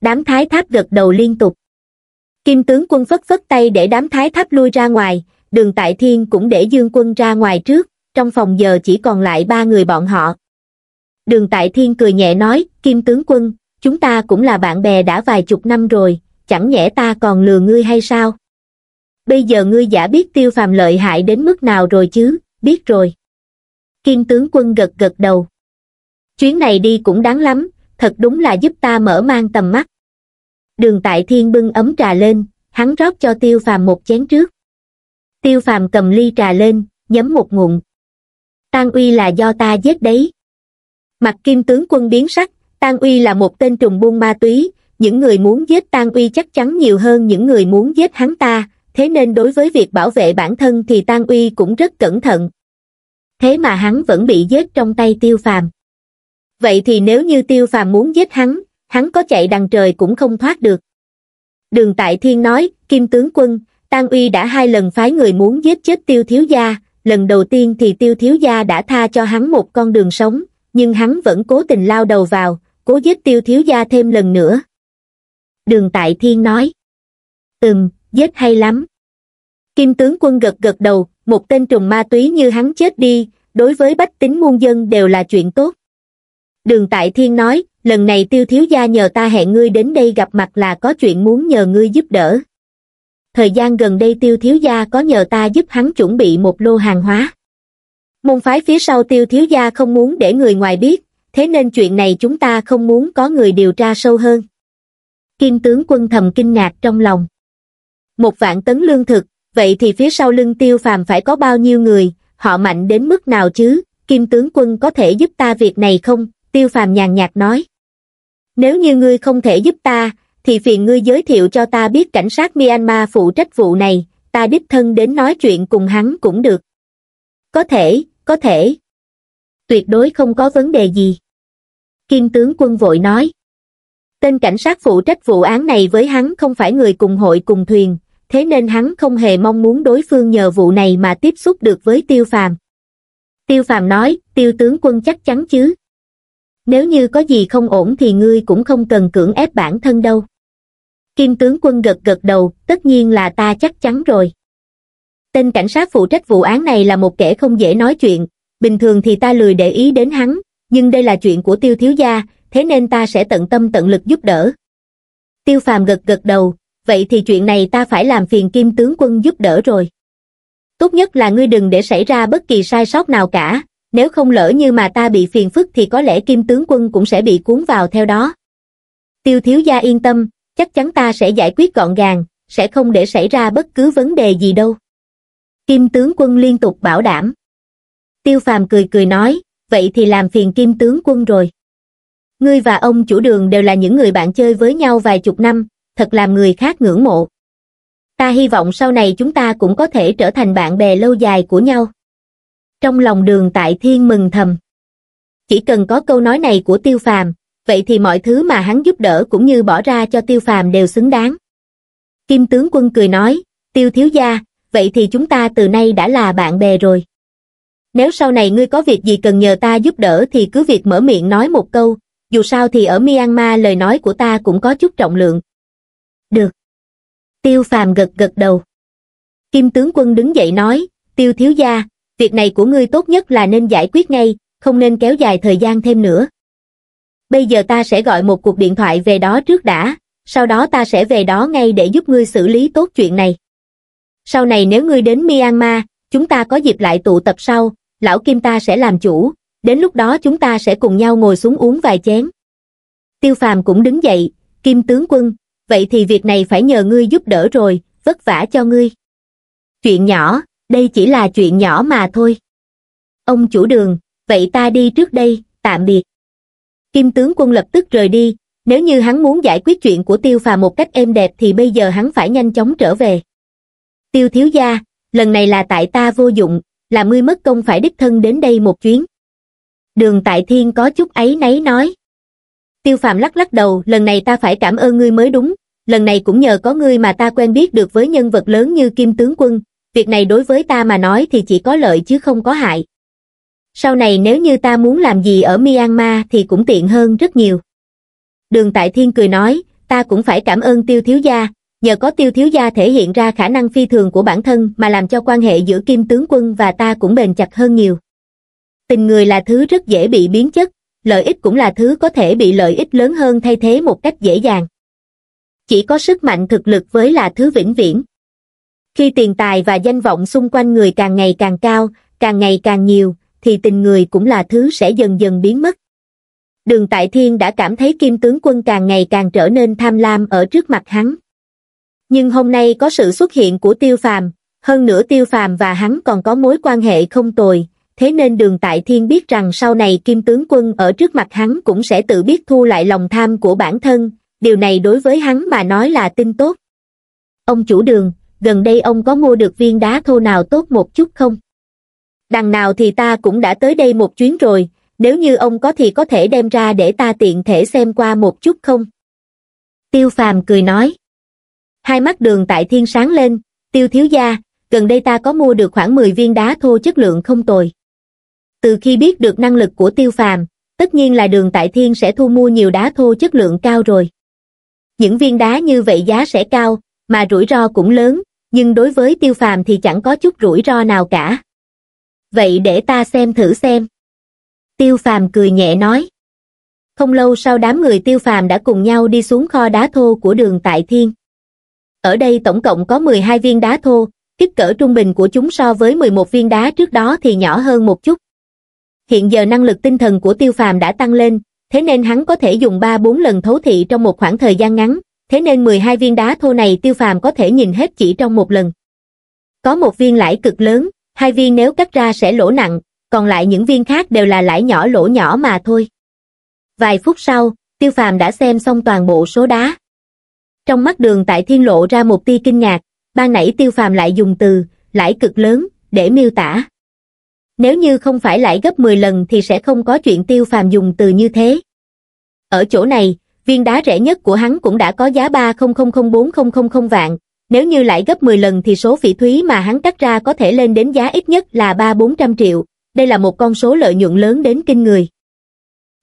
đám thái tháp gật đầu liên tục kim tướng quân phất phất tay để đám thái tháp lui ra ngoài đường tại thiên cũng để dương quân ra ngoài trước trong phòng giờ chỉ còn lại ba người bọn họ đường tại thiên cười nhẹ nói kim tướng quân chúng ta cũng là bạn bè đã vài chục năm rồi chẳng nhẽ ta còn lừa ngươi hay sao bây giờ ngươi giả biết tiêu phàm lợi hại đến mức nào rồi chứ biết rồi kim tướng quân gật gật đầu chuyến này đi cũng đáng lắm thật đúng là giúp ta mở mang tầm mắt đường tại thiên bưng ấm trà lên hắn rót cho tiêu phàm một chén trước tiêu phàm cầm ly trà lên nhấm một ngụm tan uy là do ta giết đấy mặt kim tướng quân biến sắc tan uy là một tên trùng buôn ma túy những người muốn giết tan uy chắc chắn nhiều hơn những người muốn giết hắn ta thế nên đối với việc bảo vệ bản thân thì tan uy cũng rất cẩn thận thế mà hắn vẫn bị giết trong tay tiêu phàm vậy thì nếu như tiêu phàm muốn giết hắn, hắn có chạy đằng trời cũng không thoát được. Đường Tại Thiên nói, Kim Tướng Quân, Tan Uy đã hai lần phái người muốn giết chết tiêu thiếu gia, lần đầu tiên thì tiêu thiếu gia đã tha cho hắn một con đường sống, nhưng hắn vẫn cố tình lao đầu vào, cố giết tiêu thiếu gia thêm lần nữa. Đường Tại Thiên nói, Ừm, giết hay lắm. Kim Tướng Quân gật gật đầu, một tên trùng ma túy như hắn chết đi, đối với bách tính muôn dân đều là chuyện tốt đường tại thiên nói lần này tiêu thiếu gia nhờ ta hẹn ngươi đến đây gặp mặt là có chuyện muốn nhờ ngươi giúp đỡ thời gian gần đây tiêu thiếu gia có nhờ ta giúp hắn chuẩn bị một lô hàng hóa môn phái phía sau tiêu thiếu gia không muốn để người ngoài biết thế nên chuyện này chúng ta không muốn có người điều tra sâu hơn kim tướng quân thầm kinh ngạc trong lòng một vạn tấn lương thực vậy thì phía sau lưng tiêu phàm phải có bao nhiêu người họ mạnh đến mức nào chứ kim tướng quân có thể giúp ta việc này không tiêu phàm nhàn nhạt nói. Nếu như ngươi không thể giúp ta, thì phiền ngươi giới thiệu cho ta biết cảnh sát Myanmar phụ trách vụ này, ta đích thân đến nói chuyện cùng hắn cũng được. Có thể, có thể. Tuyệt đối không có vấn đề gì. Kim tướng quân vội nói. Tên cảnh sát phụ trách vụ án này với hắn không phải người cùng hội cùng thuyền, thế nên hắn không hề mong muốn đối phương nhờ vụ này mà tiếp xúc được với tiêu phàm. Tiêu phàm nói, tiêu tướng quân chắc chắn chứ nếu như có gì không ổn thì ngươi cũng không cần cưỡng ép bản thân đâu kim tướng quân gật gật đầu tất nhiên là ta chắc chắn rồi tên cảnh sát phụ trách vụ án này là một kẻ không dễ nói chuyện bình thường thì ta lười để ý đến hắn nhưng đây là chuyện của tiêu thiếu gia thế nên ta sẽ tận tâm tận lực giúp đỡ tiêu phàm gật gật đầu vậy thì chuyện này ta phải làm phiền kim tướng quân giúp đỡ rồi tốt nhất là ngươi đừng để xảy ra bất kỳ sai sót nào cả nếu không lỡ như mà ta bị phiền phức thì có lẽ kim tướng quân cũng sẽ bị cuốn vào theo đó. Tiêu thiếu gia yên tâm, chắc chắn ta sẽ giải quyết gọn gàng, sẽ không để xảy ra bất cứ vấn đề gì đâu. Kim tướng quân liên tục bảo đảm. Tiêu phàm cười cười nói, vậy thì làm phiền kim tướng quân rồi. Ngươi và ông chủ đường đều là những người bạn chơi với nhau vài chục năm, thật làm người khác ngưỡng mộ. Ta hy vọng sau này chúng ta cũng có thể trở thành bạn bè lâu dài của nhau trong lòng đường tại thiên mừng thầm. Chỉ cần có câu nói này của tiêu phàm, vậy thì mọi thứ mà hắn giúp đỡ cũng như bỏ ra cho tiêu phàm đều xứng đáng. Kim tướng quân cười nói, tiêu thiếu gia, vậy thì chúng ta từ nay đã là bạn bè rồi. Nếu sau này ngươi có việc gì cần nhờ ta giúp đỡ thì cứ việc mở miệng nói một câu, dù sao thì ở Myanmar lời nói của ta cũng có chút trọng lượng. Được. Tiêu phàm gật gật đầu. Kim tướng quân đứng dậy nói, tiêu thiếu gia, việc này của ngươi tốt nhất là nên giải quyết ngay, không nên kéo dài thời gian thêm nữa. Bây giờ ta sẽ gọi một cuộc điện thoại về đó trước đã, sau đó ta sẽ về đó ngay để giúp ngươi xử lý tốt chuyện này. Sau này nếu ngươi đến Myanmar, chúng ta có dịp lại tụ tập sau, lão Kim ta sẽ làm chủ, đến lúc đó chúng ta sẽ cùng nhau ngồi xuống uống vài chén. Tiêu Phàm cũng đứng dậy, Kim tướng quân, vậy thì việc này phải nhờ ngươi giúp đỡ rồi, vất vả cho ngươi. Chuyện nhỏ, đây chỉ là chuyện nhỏ mà thôi ông chủ đường vậy ta đi trước đây tạm biệt kim tướng quân lập tức rời đi nếu như hắn muốn giải quyết chuyện của tiêu phà một cách êm đẹp thì bây giờ hắn phải nhanh chóng trở về tiêu thiếu gia lần này là tại ta vô dụng là ngươi mất công phải đích thân đến đây một chuyến đường tại thiên có chút ấy nấy nói tiêu phàm lắc lắc đầu lần này ta phải cảm ơn ngươi mới đúng lần này cũng nhờ có ngươi mà ta quen biết được với nhân vật lớn như kim tướng quân việc này đối với ta mà nói thì chỉ có lợi chứ không có hại. Sau này nếu như ta muốn làm gì ở Myanmar thì cũng tiện hơn rất nhiều. Đường Tại Thiên cười nói, ta cũng phải cảm ơn tiêu thiếu gia, nhờ có tiêu thiếu gia thể hiện ra khả năng phi thường của bản thân mà làm cho quan hệ giữa kim tướng quân và ta cũng bền chặt hơn nhiều. Tình người là thứ rất dễ bị biến chất, lợi ích cũng là thứ có thể bị lợi ích lớn hơn thay thế một cách dễ dàng. Chỉ có sức mạnh thực lực với là thứ vĩnh viễn. Khi tiền tài và danh vọng xung quanh người càng ngày càng cao, càng ngày càng nhiều, thì tình người cũng là thứ sẽ dần dần biến mất. Đường Tại Thiên đã cảm thấy kim tướng quân càng ngày càng trở nên tham lam ở trước mặt hắn. Nhưng hôm nay có sự xuất hiện của Tiêu Phàm, hơn nữa Tiêu Phàm và hắn còn có mối quan hệ không tồi, thế nên đường Tại Thiên biết rằng sau này kim tướng quân ở trước mặt hắn cũng sẽ tự biết thu lại lòng tham của bản thân, điều này đối với hắn mà nói là tin tốt. Ông chủ đường, gần đây ông có mua được viên đá thô nào tốt một chút không? Đằng nào thì ta cũng đã tới đây một chuyến rồi, nếu như ông có thì có thể đem ra để ta tiện thể xem qua một chút không? Tiêu phàm cười nói. Hai mắt đường tại thiên sáng lên, tiêu thiếu gia, gần đây ta có mua được khoảng 10 viên đá thô chất lượng không tồi. Từ khi biết được năng lực của tiêu phàm, tất nhiên là đường tại thiên sẽ thu mua nhiều đá thô chất lượng cao rồi. Những viên đá như vậy giá sẽ cao, mà rủi ro cũng lớn, nhưng đối với tiêu phàm thì chẳng có chút rủi ro nào cả. Vậy để ta xem thử xem. Tiêu phàm cười nhẹ nói. Không lâu sau đám người tiêu phàm đã cùng nhau đi xuống kho đá thô của đường Tại Thiên. Ở đây tổng cộng có 12 viên đá thô, kích cỡ trung bình của chúng so với 11 viên đá trước đó thì nhỏ hơn một chút. Hiện giờ năng lực tinh thần của tiêu phàm đã tăng lên, thế nên hắn có thể dùng 3-4 lần thấu thị trong một khoảng thời gian ngắn, thế nên mười hai viên đá thô này tiêu phàm có thể nhìn hết chỉ trong một lần. Có một viên lãi cực lớn, hai viên nếu cắt ra sẽ lỗ nặng, còn lại những viên khác đều là lãi nhỏ lỗ nhỏ mà thôi. Vài phút sau, tiêu phàm đã xem xong toàn bộ số đá. Trong mắt đường tại thiên lộ ra một tia kinh ngạc, ban nãy tiêu phàm lại dùng từ, lãi cực lớn, để miêu tả. Nếu như không phải lãi gấp 10 lần thì sẽ không có chuyện tiêu phàm dùng từ như thế. Ở chỗ này, viên đá rẻ nhất của hắn cũng đã có giá 3000400 vạn, nếu như lại gấp 10 lần thì số phỉ thúy mà hắn cắt ra có thể lên đến giá ít nhất là 3-400 triệu, đây là một con số lợi nhuận lớn đến kinh người.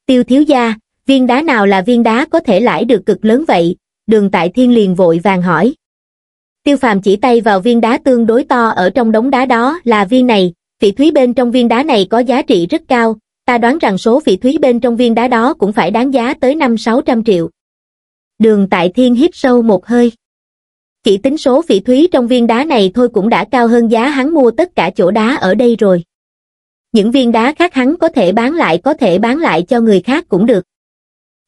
Tiêu thiếu gia, viên đá nào là viên đá có thể lãi được cực lớn vậy? Đường tại thiên liền vội vàng hỏi. Tiêu phàm chỉ tay vào viên đá tương đối to ở trong đống đá đó là viên này, phỉ thúy bên trong viên đá này có giá trị rất cao, ta đoán rằng số phỉ thúy bên trong viên đá đó cũng phải đáng giá tới năm sáu trăm triệu. Đường tại thiên hít sâu một hơi. Chỉ tính số phỉ thúy trong viên đá này thôi cũng đã cao hơn giá hắn mua tất cả chỗ đá ở đây rồi. Những viên đá khác hắn có thể bán lại có thể bán lại cho người khác cũng được.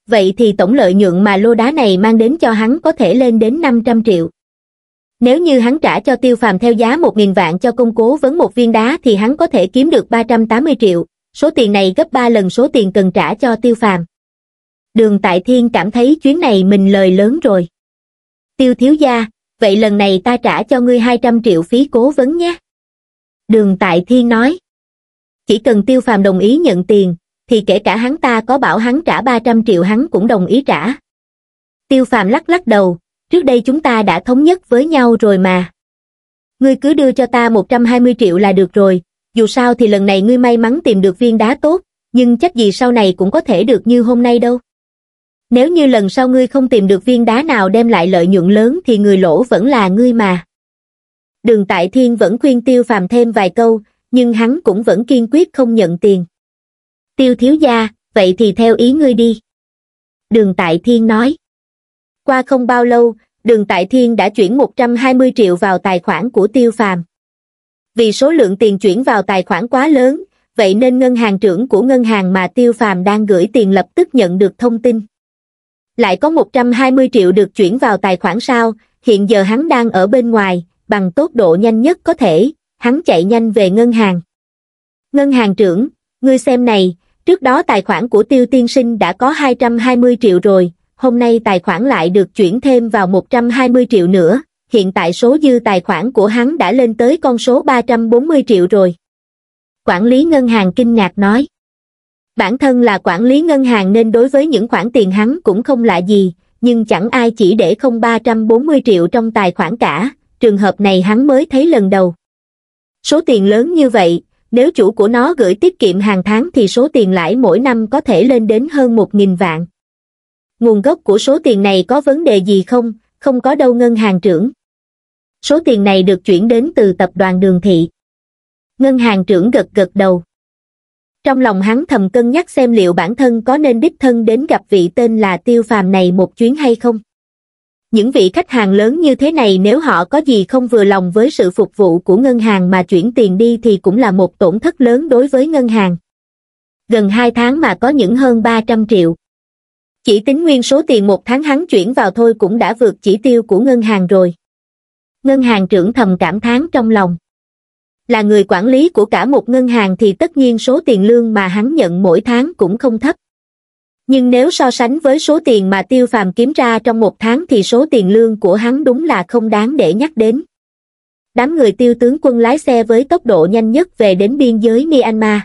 Vậy thì tổng lợi nhuận mà lô đá này mang đến cho hắn có thể lên đến 500 triệu. Nếu như hắn trả cho tiêu phàm theo giá 1.000 vạn cho công cố vấn một viên đá thì hắn có thể kiếm được 380 triệu, số tiền này gấp 3 lần số tiền cần trả cho tiêu phàm. Đường Tại Thiên cảm thấy chuyến này mình lời lớn rồi. Tiêu thiếu gia, vậy lần này ta trả cho ngươi 200 triệu phí cố vấn nhé. Đường Tại Thiên nói. Chỉ cần tiêu phàm đồng ý nhận tiền, thì kể cả hắn ta có bảo hắn trả 300 triệu hắn cũng đồng ý trả. Tiêu phàm lắc lắc đầu, trước đây chúng ta đã thống nhất với nhau rồi mà. Ngươi cứ đưa cho ta 120 triệu là được rồi, dù sao thì lần này ngươi may mắn tìm được viên đá tốt, nhưng chắc gì sau này cũng có thể được như hôm nay đâu. Nếu như lần sau ngươi không tìm được viên đá nào đem lại lợi nhuận lớn thì người lỗ vẫn là ngươi mà. Đường Tại Thiên vẫn khuyên Tiêu Phàm thêm vài câu, nhưng hắn cũng vẫn kiên quyết không nhận tiền. Tiêu thiếu gia, vậy thì theo ý ngươi đi. Đường Tại Thiên nói. Qua không bao lâu, Đường Tại Thiên đã chuyển 120 triệu vào tài khoản của Tiêu Phàm vì số lượng tiền chuyển vào tài khoản quá lớn vậy nên ngân hàng trưởng của ngân hàng mà tiêu phàm đang gửi tiền lập tức nhận được thông tin lại có 120 triệu được chuyển vào tài khoản sao hiện giờ hắn đang ở bên ngoài bằng tốc độ nhanh nhất có thể hắn chạy nhanh về ngân hàng ngân hàng trưởng ngươi xem này trước đó tài khoản của tiêu tiên sinh đã có 220 triệu rồi hôm nay tài khoản lại được chuyển thêm vào 120 triệu nữa hiện tại số dư tài khoản của hắn đã lên tới con số 340 triệu rồi. Quản lý ngân hàng kinh ngạc nói. Bản thân là quản lý ngân hàng nên đối với những khoản tiền hắn cũng không lạ gì, nhưng chẳng ai chỉ để không 340 triệu trong tài khoản cả, trường hợp này hắn mới thấy lần đầu. Số tiền lớn như vậy, nếu chủ của nó gửi tiết kiệm hàng tháng thì số tiền lãi mỗi năm có thể lên đến hơn 1.000 vạn. Nguồn gốc của số tiền này có vấn đề gì không? Không có đâu ngân hàng trưởng số tiền này được chuyển đến từ tập đoàn đường thị. Ngân hàng trưởng gật gật đầu. Trong lòng hắn thầm cân nhắc xem liệu bản thân có nên đích thân đến gặp vị tên là tiêu phàm này một chuyến hay không. Những vị khách hàng lớn như thế này nếu họ có gì không vừa lòng với sự phục vụ của ngân hàng mà chuyển tiền đi thì cũng là một tổn thất lớn đối với ngân hàng. Gần 2 tháng mà có những hơn 300 triệu. Chỉ tính nguyên số tiền một tháng hắn chuyển vào thôi cũng đã vượt chỉ tiêu của ngân hàng rồi ngân hàng trưởng thầm cảm thán trong lòng. Là người quản lý của cả một ngân hàng thì tất nhiên số tiền lương mà hắn nhận mỗi tháng cũng không thấp. Nhưng nếu so sánh với số tiền mà tiêu phàm kiếm ra trong một tháng thì số tiền lương của hắn đúng là không đáng để nhắc đến. Đám người tiêu tướng quân lái xe với tốc độ nhanh nhất về đến biên giới Myanmar.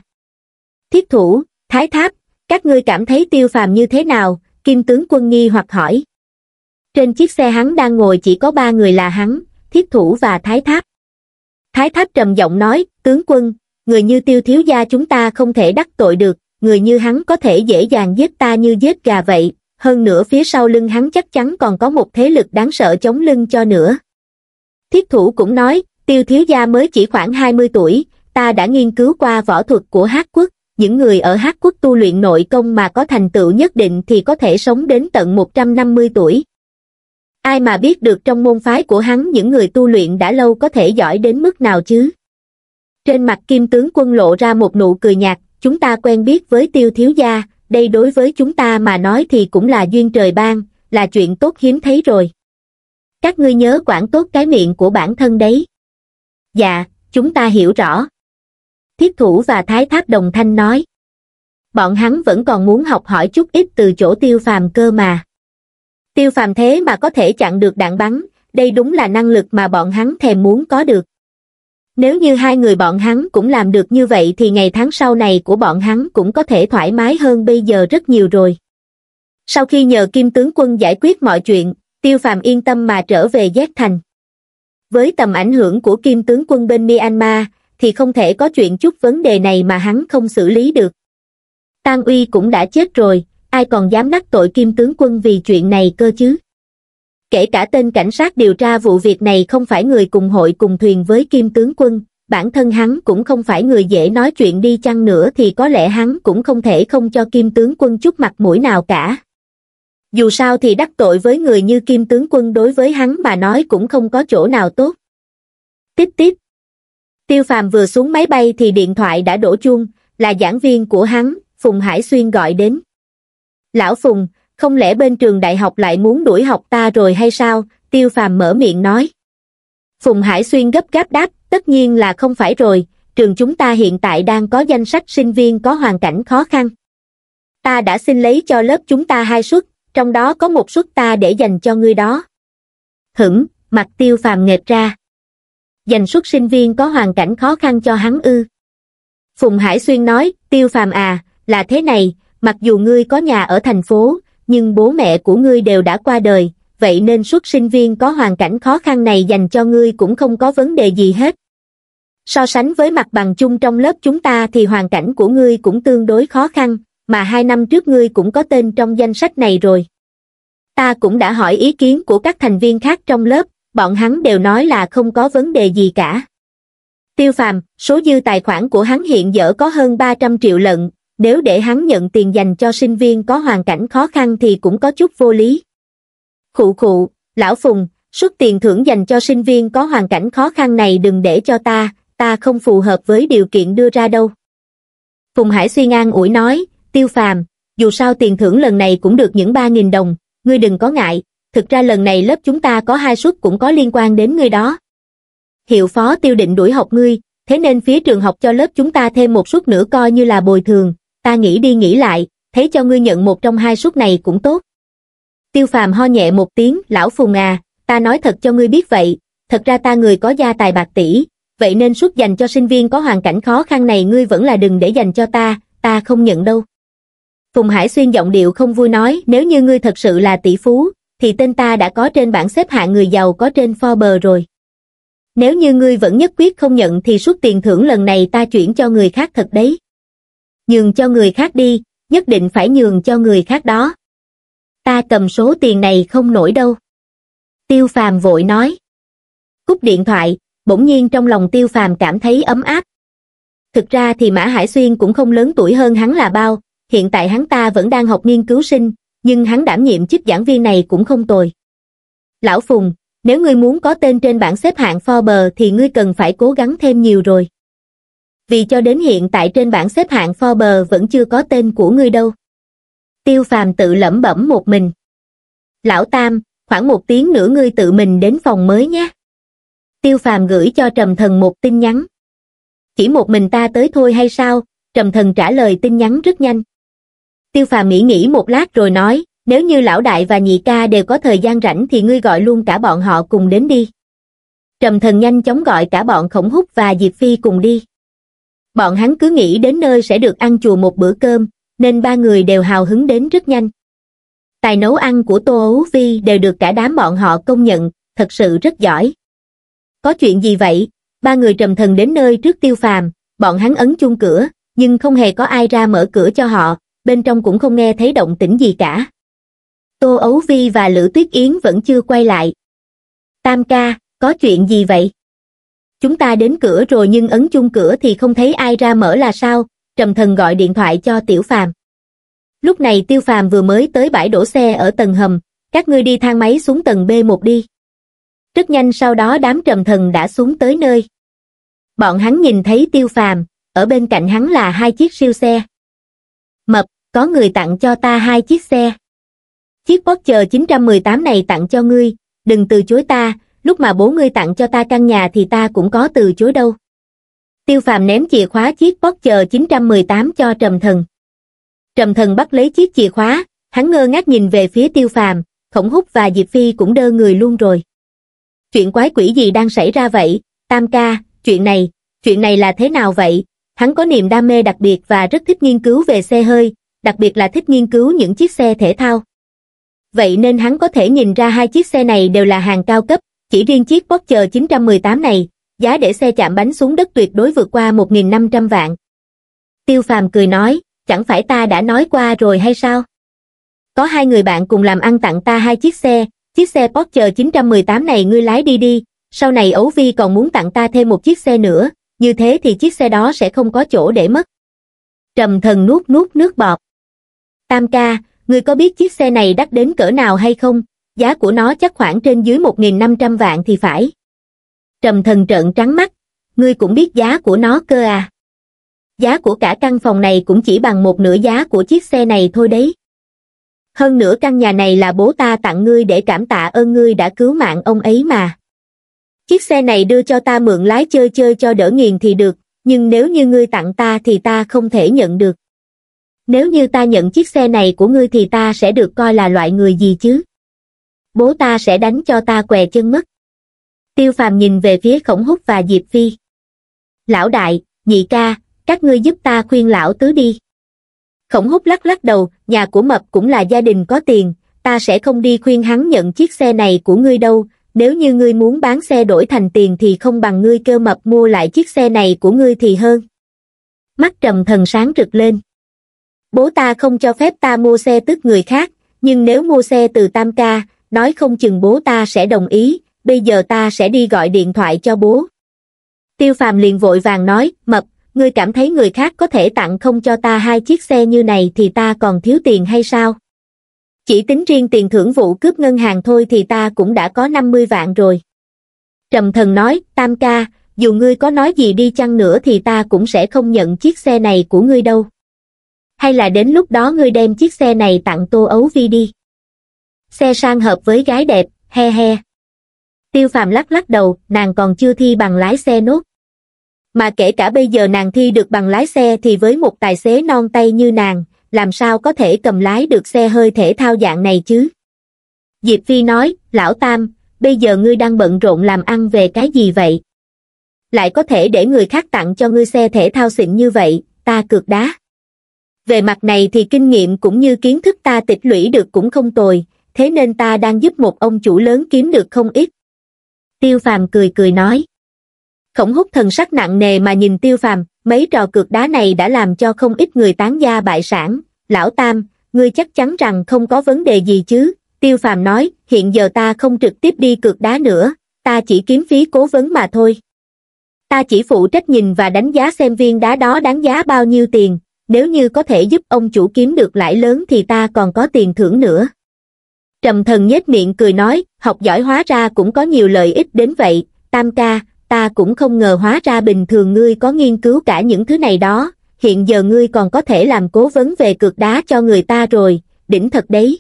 Thiết thủ, thái tháp, các ngươi cảm thấy tiêu phàm như thế nào? Kim tướng quân nghi hoặc hỏi. Trên chiếc xe hắn đang ngồi chỉ có ba người là hắn, thiết thủ và thái tháp. Thái tháp trầm giọng nói, tướng quân, người như tiêu thiếu gia chúng ta không thể đắc tội được, người như hắn có thể dễ dàng giết ta như giết gà vậy, hơn nữa phía sau lưng hắn chắc chắn còn có một thế lực đáng sợ chống lưng cho nữa. Thiết thủ cũng nói, tiêu thiếu gia mới chỉ khoảng 20 tuổi, ta đã nghiên cứu qua võ thuật của Hát quốc, những người ở Hát quốc tu luyện nội công mà có thành tựu nhất định thì có thể sống đến tận 150 tuổi ai mà biết được trong môn phái của hắn những người tu luyện đã lâu có thể giỏi đến mức nào chứ. Trên mặt kim tướng quân lộ ra một nụ cười nhạt, chúng ta quen biết với tiêu thiếu gia, đây đối với chúng ta mà nói thì cũng là duyên trời ban, là chuyện tốt hiếm thấy rồi. Các ngươi nhớ quản tốt cái miệng của bản thân đấy. Dạ, chúng ta hiểu rõ. Thiết thủ và thái tháp đồng thanh nói. Bọn hắn vẫn còn muốn học hỏi chút ít từ chỗ tiêu phàm cơ mà tiêu phàm thế mà có thể chặn được đạn bắn đây đúng là năng lực mà bọn hắn thèm muốn có được nếu như hai người bọn hắn cũng làm được như vậy thì ngày tháng sau này của bọn hắn cũng có thể thoải mái hơn bây giờ rất nhiều rồi sau khi nhờ kim tướng quân giải quyết mọi chuyện tiêu phàm yên tâm mà trở về giác thành với tầm ảnh hưởng của kim tướng quân bên myanmar thì không thể có chuyện chút vấn đề này mà hắn không xử lý được Tang Uy cũng đã chết rồi, ai còn dám đắc tội kim tướng quân vì chuyện này cơ chứ? Kể cả tên cảnh sát điều tra vụ việc này không phải người cùng hội cùng thuyền với kim tướng quân, bản thân hắn cũng không phải người dễ nói chuyện đi chăng nữa thì có lẽ hắn cũng không thể không cho kim tướng quân chút mặt mũi nào cả. Dù sao thì đắc tội với người như kim tướng quân đối với hắn mà nói cũng không có chỗ nào tốt. Tiếp tiếp. Tiêu phàm vừa xuống máy bay thì điện thoại đã đổ chuông, là giảng viên của hắn, Phùng Hải Xuyên gọi đến. Lão Phùng, không lẽ bên trường đại học lại muốn đuổi học ta rồi hay sao? Tiêu Phàm mở miệng nói. Phùng Hải Xuyên gấp gáp đáp, tất nhiên là không phải rồi, trường chúng ta hiện tại đang có danh sách sinh viên có hoàn cảnh khó khăn. Ta đã xin lấy cho lớp chúng ta hai suất, trong đó có một suất ta để dành cho ngươi đó. Hửng, mặt tiêu phàm nghệt ra. Dành suất sinh viên có hoàn cảnh khó khăn cho hắn ư. Phùng Hải Xuyên nói, tiêu phàm à, là thế này, mặc dù ngươi có nhà ở thành phố, nhưng bố mẹ của ngươi đều đã qua đời, vậy nên suất sinh viên có hoàn cảnh khó khăn này dành cho ngươi cũng không có vấn đề gì hết. So sánh với mặt bằng chung trong lớp chúng ta thì hoàn cảnh của ngươi cũng tương đối khó khăn, mà hai năm trước ngươi cũng có tên trong danh sách này rồi. Ta cũng đã hỏi ý kiến của các thành viên khác trong lớp, bọn hắn đều nói là không có vấn đề gì cả. Tiêu phàm, số dư tài khoản của hắn hiện giờ có hơn 300 triệu lận, nếu để hắn nhận tiền dành cho sinh viên có hoàn cảnh khó khăn thì cũng có chút vô lý. Khụ khụ, lão Phùng, suất tiền thưởng dành cho sinh viên có hoàn cảnh khó khăn này đừng để cho ta, ta không phù hợp với điều kiện đưa ra đâu. Phùng Hải suy ngang ủi nói, tiêu phàm, dù sao tiền thưởng lần này cũng được những 3.000 đồng, ngươi đừng có ngại, thực ra lần này lớp chúng ta có hai suất cũng có liên quan đến ngươi đó. Hiệu phó tiêu định đuổi học ngươi, thế nên phía trường học cho lớp chúng ta thêm một suất nữa coi như là bồi thường, ta nghĩ đi nghĩ lại, thấy cho ngươi nhận một trong hai suất này cũng tốt. Tiêu phàm ho nhẹ một tiếng, lão phùng à, ta nói thật cho ngươi biết vậy, thật ra ta người có gia tài bạc tỷ, vậy nên suất dành cho sinh viên có hoàn cảnh khó khăn này ngươi vẫn là đừng để dành cho ta, ta không nhận đâu. Phùng Hải Xuyên giọng điệu không vui nói, nếu như ngươi thật sự là tỷ phú, thì tên ta đã có trên bảng xếp hạng người giàu có trên Forbes rồi. Nếu như ngươi vẫn nhất quyết không nhận thì suất tiền thưởng lần này ta chuyển cho người khác thật đấy nhường cho người khác đi, nhất định phải nhường cho người khác đó. Ta cầm số tiền này không nổi đâu. Tiêu phàm vội nói. Cúp điện thoại, bỗng nhiên trong lòng tiêu phàm cảm thấy ấm áp. Thực ra thì Mã Hải Xuyên cũng không lớn tuổi hơn hắn là bao, hiện tại hắn ta vẫn đang học nghiên cứu sinh, nhưng hắn đảm nhiệm chức giảng viên này cũng không tồi. Lão Phùng, nếu ngươi muốn có tên trên bảng xếp hạng Forbes thì ngươi cần phải cố gắng thêm nhiều rồi vì cho đến hiện tại trên bảng xếp hạng Forbes vẫn chưa có tên của ngươi đâu. Tiêu phàm tự lẩm bẩm một mình. Lão Tam, khoảng một tiếng nữa ngươi tự mình đến phòng mới nhé. Tiêu phàm gửi cho Trầm Thần một tin nhắn. Chỉ một mình ta tới thôi hay sao? Trầm Thần trả lời tin nhắn rất nhanh. Tiêu phàm nghĩ nghĩ một lát rồi nói, nếu như lão đại và nhị ca đều có thời gian rảnh thì ngươi gọi luôn cả bọn họ cùng đến đi. Trầm Thần nhanh chóng gọi cả bọn khổng húc và Diệp Phi cùng đi. Bọn hắn cứ nghĩ đến nơi sẽ được ăn chùa một bữa cơm, nên ba người đều hào hứng đến rất nhanh. Tài nấu ăn của Tô Ấu Vi đều được cả đám bọn họ công nhận, thật sự rất giỏi. Có chuyện gì vậy? Ba người trầm thần đến nơi trước tiêu phàm, bọn hắn ấn chung cửa, nhưng không hề có ai ra mở cửa cho họ, bên trong cũng không nghe thấy động tĩnh gì cả. Tô Ấu Vi và Lữ Tuyết Yến vẫn chưa quay lại. Tam ca, có chuyện gì vậy? chúng ta đến cửa rồi nhưng ấn chung cửa thì không thấy ai ra mở là sao, trầm thần gọi điện thoại cho tiểu phàm. Lúc này tiêu phàm vừa mới tới bãi đổ xe ở tầng hầm, các ngươi đi thang máy xuống tầng B1 đi. Rất nhanh sau đó đám trầm thần đã xuống tới nơi. Bọn hắn nhìn thấy tiêu phàm, ở bên cạnh hắn là hai chiếc siêu xe. Mập, có người tặng cho ta hai chiếc xe. Chiếc Porsche 918 này tặng cho ngươi, đừng từ chối ta, lúc mà bố ngươi tặng cho ta căn nhà thì ta cũng có từ chối đâu. Tiêu phàm ném chìa khóa chiếc Porsche 918 cho Trầm Thần. Trầm Thần bắt lấy chiếc chìa khóa, hắn ngơ ngác nhìn về phía tiêu phàm, khổng húc và Diệp Phi cũng đơ người luôn rồi. Chuyện quái quỷ gì đang xảy ra vậy, Tam ca, chuyện này, chuyện này là thế nào vậy? Hắn có niềm đam mê đặc biệt và rất thích nghiên cứu về xe hơi, đặc biệt là thích nghiên cứu những chiếc xe thể thao. Vậy nên hắn có thể nhìn ra hai chiếc xe này đều là hàng cao cấp, chỉ riêng chiếc Porsche 918 này, giá để xe chạm bánh xuống đất tuyệt đối vượt qua 1.500 vạn. Tiêu Phàm cười nói, chẳng phải ta đã nói qua rồi hay sao? Có hai người bạn cùng làm ăn tặng ta hai chiếc xe, chiếc xe Porsche 918 này ngươi lái đi đi, sau này ấu vi còn muốn tặng ta thêm một chiếc xe nữa, như thế thì chiếc xe đó sẽ không có chỗ để mất. Trầm thần nuốt nuốt nước bọt. Tam ca, ngươi có biết chiếc xe này đắt đến cỡ nào hay không? giá của nó chắc khoảng trên dưới 1.500 vạn thì phải. Trầm thần trợn trắng mắt, ngươi cũng biết giá của nó cơ à. Giá của cả căn phòng này cũng chỉ bằng một nửa giá của chiếc xe này thôi đấy. Hơn nữa căn nhà này là bố ta tặng ngươi để cảm tạ ơn ngươi đã cứu mạng ông ấy mà. Chiếc xe này đưa cho ta mượn lái chơi chơi cho đỡ nghiền thì được, nhưng nếu như ngươi tặng ta thì ta không thể nhận được. Nếu như ta nhận chiếc xe này của ngươi thì ta sẽ được coi là loại người gì chứ? bố ta sẽ đánh cho ta què chân mất tiêu phàm nhìn về phía khổng húc và diệp phi lão đại nhị ca các ngươi giúp ta khuyên lão tứ đi khổng húc lắc lắc đầu nhà của mập cũng là gia đình có tiền ta sẽ không đi khuyên hắn nhận chiếc xe này của ngươi đâu nếu như ngươi muốn bán xe đổi thành tiền thì không bằng ngươi kêu mập mua lại chiếc xe này của ngươi thì hơn mắt trầm thần sáng rực lên bố ta không cho phép ta mua xe tức người khác nhưng nếu mua xe từ tam ca nói không chừng bố ta sẽ đồng ý, bây giờ ta sẽ đi gọi điện thoại cho bố. Tiêu phàm liền vội vàng nói, mập, ngươi cảm thấy người khác có thể tặng không cho ta hai chiếc xe như này thì ta còn thiếu tiền hay sao? Chỉ tính riêng tiền thưởng vụ cướp ngân hàng thôi thì ta cũng đã có 50 vạn rồi. Trầm thần nói, tam ca, dù ngươi có nói gì đi chăng nữa thì ta cũng sẽ không nhận chiếc xe này của ngươi đâu. Hay là đến lúc đó ngươi đem chiếc xe này tặng tô ấu vi đi xe sang hợp với gái đẹp, he he. Tiêu phàm lắc lắc đầu, nàng còn chưa thi bằng lái xe nốt. Mà kể cả bây giờ nàng thi được bằng lái xe thì với một tài xế non tay như nàng, làm sao có thể cầm lái được xe hơi thể thao dạng này chứ? Diệp Phi nói, lão Tam, bây giờ ngươi đang bận rộn làm ăn về cái gì vậy? Lại có thể để người khác tặng cho ngươi xe thể thao xịn như vậy, ta cược đá. Về mặt này thì kinh nghiệm cũng như kiến thức ta tịch lũy được cũng không tồi, thế nên ta đang giúp một ông chủ lớn kiếm được không ít. Tiêu phàm cười cười nói. Khổng hút thần sắc nặng nề mà nhìn tiêu phàm, mấy trò cược đá này đã làm cho không ít người tán gia bại sản. Lão Tam, ngươi chắc chắn rằng không có vấn đề gì chứ. Tiêu phàm nói, hiện giờ ta không trực tiếp đi cược đá nữa, ta chỉ kiếm phí cố vấn mà thôi. Ta chỉ phụ trách nhìn và đánh giá xem viên đá đó đáng giá bao nhiêu tiền, nếu như có thể giúp ông chủ kiếm được lãi lớn thì ta còn có tiền thưởng nữa trầm thần nhếch miệng cười nói học giỏi hóa ra cũng có nhiều lợi ích đến vậy tam ca ta cũng không ngờ hóa ra bình thường ngươi có nghiên cứu cả những thứ này đó hiện giờ ngươi còn có thể làm cố vấn về cược đá cho người ta rồi đỉnh thật đấy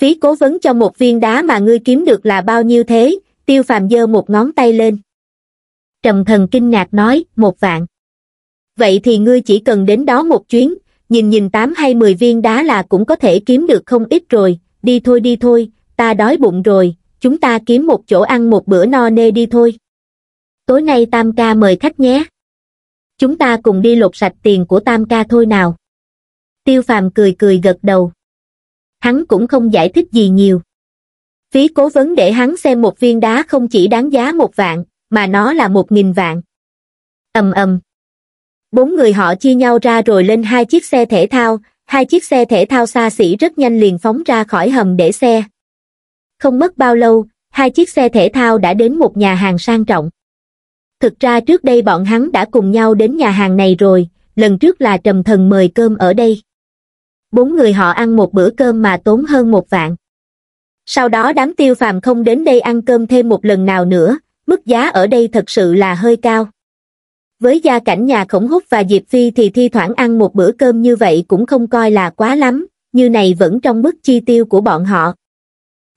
phí cố vấn cho một viên đá mà ngươi kiếm được là bao nhiêu thế tiêu phàm Dơ một ngón tay lên trầm thần kinh ngạc nói một vạn vậy thì ngươi chỉ cần đến đó một chuyến nhìn nhìn tám hay mười viên đá là cũng có thể kiếm được không ít rồi đi thôi đi thôi ta đói bụng rồi chúng ta kiếm một chỗ ăn một bữa no nê đi thôi tối nay tam ca mời khách nhé chúng ta cùng đi lột sạch tiền của tam ca thôi nào tiêu phàm cười cười gật đầu hắn cũng không giải thích gì nhiều phí cố vấn để hắn xem một viên đá không chỉ đáng giá một vạn mà nó là một nghìn vạn ầm ầm bốn người họ chia nhau ra rồi lên hai chiếc xe thể thao hai chiếc xe thể thao xa xỉ rất nhanh liền phóng ra khỏi hầm để xe. Không mất bao lâu, hai chiếc xe thể thao đã đến một nhà hàng sang trọng. Thực ra trước đây bọn hắn đã cùng nhau đến nhà hàng này rồi, lần trước là Trầm Thần mời cơm ở đây. Bốn người họ ăn một bữa cơm mà tốn hơn một vạn. Sau đó đám tiêu phàm không đến đây ăn cơm thêm một lần nào nữa, mức giá ở đây thật sự là hơi cao với gia cảnh nhà khổng húc và diệp phi thì thi thoảng ăn một bữa cơm như vậy cũng không coi là quá lắm như này vẫn trong mức chi tiêu của bọn họ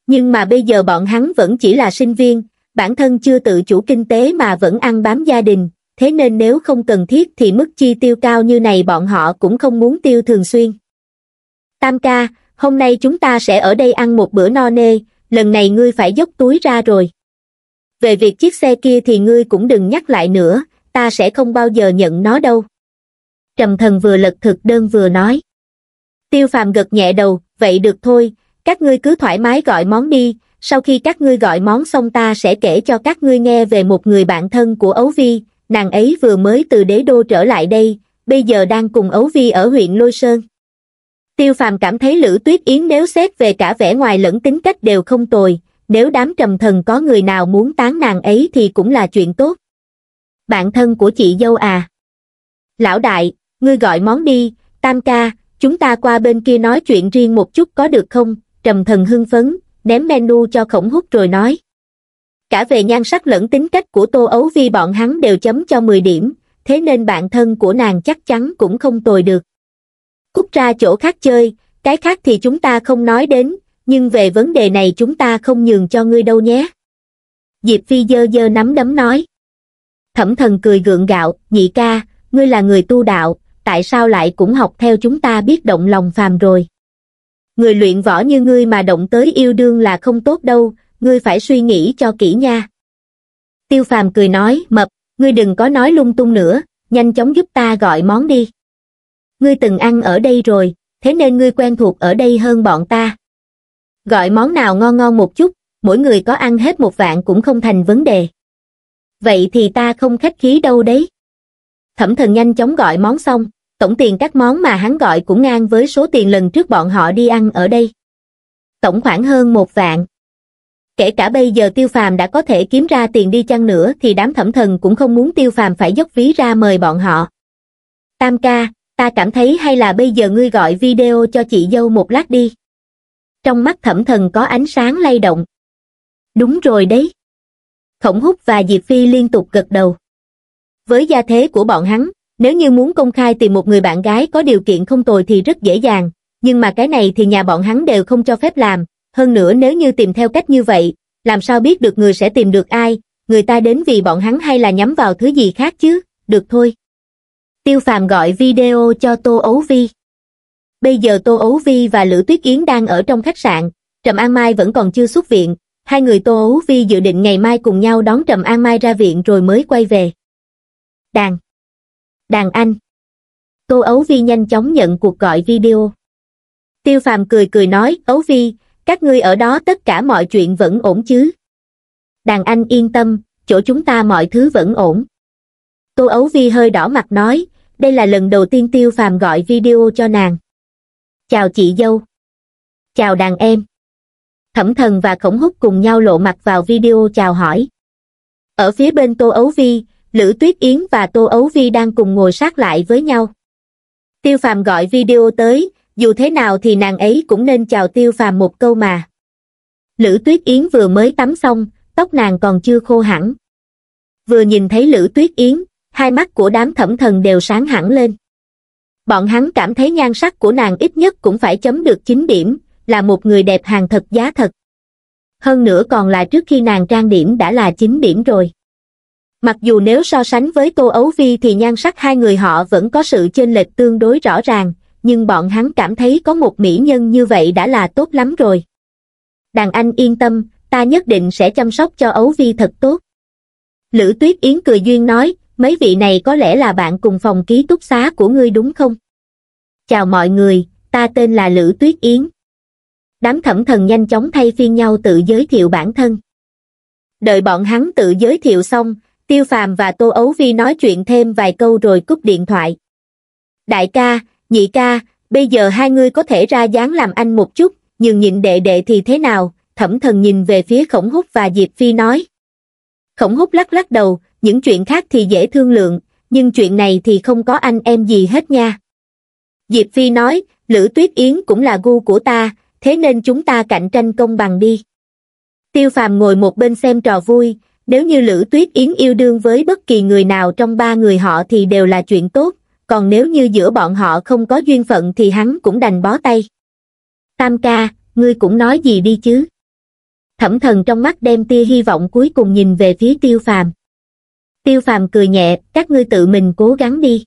nhưng mà bây giờ bọn hắn vẫn chỉ là sinh viên bản thân chưa tự chủ kinh tế mà vẫn ăn bám gia đình thế nên nếu không cần thiết thì mức chi tiêu cao như này bọn họ cũng không muốn tiêu thường xuyên tam ca hôm nay chúng ta sẽ ở đây ăn một bữa no nê lần này ngươi phải dốc túi ra rồi về việc chiếc xe kia thì ngươi cũng đừng nhắc lại nữa ta sẽ không bao giờ nhận nó đâu trầm thần vừa lật thực đơn vừa nói tiêu phàm gật nhẹ đầu vậy được thôi các ngươi cứ thoải mái gọi món đi sau khi các ngươi gọi món xong ta sẽ kể cho các ngươi nghe về một người bạn thân của ấu vi nàng ấy vừa mới từ đế đô trở lại đây bây giờ đang cùng ấu vi ở huyện lôi sơn tiêu phàm cảm thấy lữ tuyết yến nếu xét về cả vẻ ngoài lẫn tính cách đều không tồi nếu đám trầm thần có người nào muốn tán nàng ấy thì cũng là chuyện tốt bạn thân của chị dâu à. Lão đại, ngươi gọi món đi, tam ca, chúng ta qua bên kia nói chuyện riêng một chút có được không? Trầm thần hưng phấn, ném menu cho khổng hút rồi nói. Cả về nhan sắc lẫn tính cách của Tô Ấu Vi bọn hắn đều chấm cho 10 điểm, thế nên bạn thân của nàng chắc chắn cũng không tồi được. Cút ra chỗ khác chơi, cái khác thì chúng ta không nói đến, nhưng về vấn đề này chúng ta không nhường cho ngươi đâu nhé. Diệp Phi dơ dơ nắm đấm nói thẩm thần cười gượng gạo nhị ca ngươi là người tu đạo tại sao lại cũng học theo chúng ta biết động lòng phàm rồi người luyện võ như ngươi mà động tới yêu đương là không tốt đâu ngươi phải suy nghĩ cho kỹ nha tiêu phàm cười nói mập ngươi đừng có nói lung tung nữa nhanh chóng giúp ta gọi món đi ngươi từng ăn ở đây rồi thế nên ngươi quen thuộc ở đây hơn bọn ta gọi món nào ngon ngon một chút mỗi người có ăn hết một vạn cũng không thành vấn đề vậy thì ta không khách khí đâu đấy thẩm thần nhanh chóng gọi món xong tổng tiền các món mà hắn gọi cũng ngang với số tiền lần trước bọn họ đi ăn ở đây tổng khoảng hơn một vạn kể cả bây giờ tiêu phàm đã có thể kiếm ra tiền đi chăng nữa thì đám thẩm thần cũng không muốn tiêu phàm phải dốc ví ra mời bọn họ tam ca ta cảm thấy hay là bây giờ ngươi gọi video cho chị dâu một lát đi trong mắt thẩm thần có ánh sáng lay động đúng rồi đấy Khổng Húc và Diệp Phi liên tục gật đầu. Với gia thế của bọn hắn, nếu như muốn công khai tìm một người bạn gái có điều kiện không tồi thì rất dễ dàng, nhưng mà cái này thì nhà bọn hắn đều không cho phép làm, hơn nữa nếu như tìm theo cách như vậy, làm sao biết được người sẽ tìm được ai, người ta đến vì bọn hắn hay là nhắm vào thứ gì khác chứ, được thôi. Tiêu Phàm gọi video cho Tô Ấu Vi. Bây giờ Tô Ấu Vi và Lữ Tuyết Yến đang ở trong khách sạn, Trầm An Mai vẫn còn chưa xuất viện, hai người Tô Ấu Vi dự định ngày mai cùng nhau đón Trầm An Mai ra viện rồi mới quay về. Đàn. Đàn Anh. Tô Ấu Vi nhanh chóng nhận cuộc gọi video. Tiêu Phàm cười cười nói, Ấu Vi, các ngươi ở đó tất cả mọi chuyện vẫn ổn chứ. Đàn Anh yên tâm, chỗ chúng ta mọi thứ vẫn ổn. Tô Ấu Vi hơi đỏ mặt nói, đây là lần đầu tiên Tiêu Phàm gọi video cho nàng. Chào chị dâu. Chào đàn em thẩm thần và khổng húc cùng nhau lộ mặt vào video chào hỏi ở phía bên tô ấu vi lữ tuyết yến và tô ấu vi đang cùng ngồi sát lại với nhau tiêu phàm gọi video tới dù thế nào thì nàng ấy cũng nên chào tiêu phàm một câu mà lữ tuyết yến vừa mới tắm xong tóc nàng còn chưa khô hẳn vừa nhìn thấy lữ tuyết yến hai mắt của đám thẩm thần đều sáng hẳn lên bọn hắn cảm thấy nhan sắc của nàng ít nhất cũng phải chấm được chín điểm là một người đẹp hàng thật giá thật. Hơn nữa còn là trước khi nàng trang điểm đã là 9 điểm rồi. Mặc dù nếu so sánh với Tô Ấu Vi thì nhan sắc hai người họ vẫn có sự chênh lệch tương đối rõ ràng, nhưng bọn hắn cảm thấy có một mỹ nhân như vậy đã là tốt lắm rồi. Đàn anh yên tâm, ta nhất định sẽ chăm sóc cho Ấu Vi thật tốt. Lữ Tuyết Yến cười duyên nói, mấy vị này có lẽ là bạn cùng phòng ký túc xá của ngươi đúng không? Chào mọi người, ta tên là Lữ Tuyết Yến đám thẩm thần nhanh chóng thay phiên nhau tự giới thiệu bản thân đợi bọn hắn tự giới thiệu xong tiêu phàm và tô ấu vi nói chuyện thêm vài câu rồi cúp điện thoại đại ca nhị ca bây giờ hai ngươi có thể ra dáng làm anh một chút nhường nhịn đệ đệ thì thế nào thẩm thần nhìn về phía khổng húc và diệp phi nói khổng húc lắc lắc đầu những chuyện khác thì dễ thương lượng nhưng chuyện này thì không có anh em gì hết nha diệp phi nói lữ tuyết yến cũng là gu của ta thế nên chúng ta cạnh tranh công bằng đi. Tiêu phàm ngồi một bên xem trò vui, nếu như Lữ Tuyết Yến yêu đương với bất kỳ người nào trong ba người họ thì đều là chuyện tốt, còn nếu như giữa bọn họ không có duyên phận thì hắn cũng đành bó tay. Tam ca, ngươi cũng nói gì đi chứ? Thẩm thần trong mắt đem tia hy vọng cuối cùng nhìn về phía tiêu phàm. Tiêu phàm cười nhẹ, các ngươi tự mình cố gắng đi.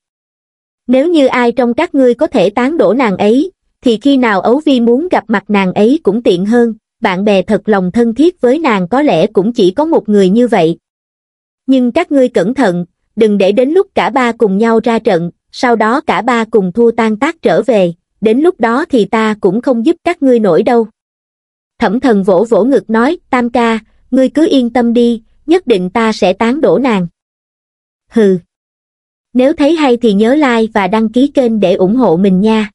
Nếu như ai trong các ngươi có thể tán đổ nàng ấy, thì khi nào ấu vi muốn gặp mặt nàng ấy cũng tiện hơn bạn bè thật lòng thân thiết với nàng có lẽ cũng chỉ có một người như vậy nhưng các ngươi cẩn thận đừng để đến lúc cả ba cùng nhau ra trận sau đó cả ba cùng thua tan tác trở về đến lúc đó thì ta cũng không giúp các ngươi nổi đâu thẩm thần vỗ vỗ ngực nói tam ca ngươi cứ yên tâm đi nhất định ta sẽ tán đổ nàng hừ nếu thấy hay thì nhớ like và đăng ký kênh để ủng hộ mình nha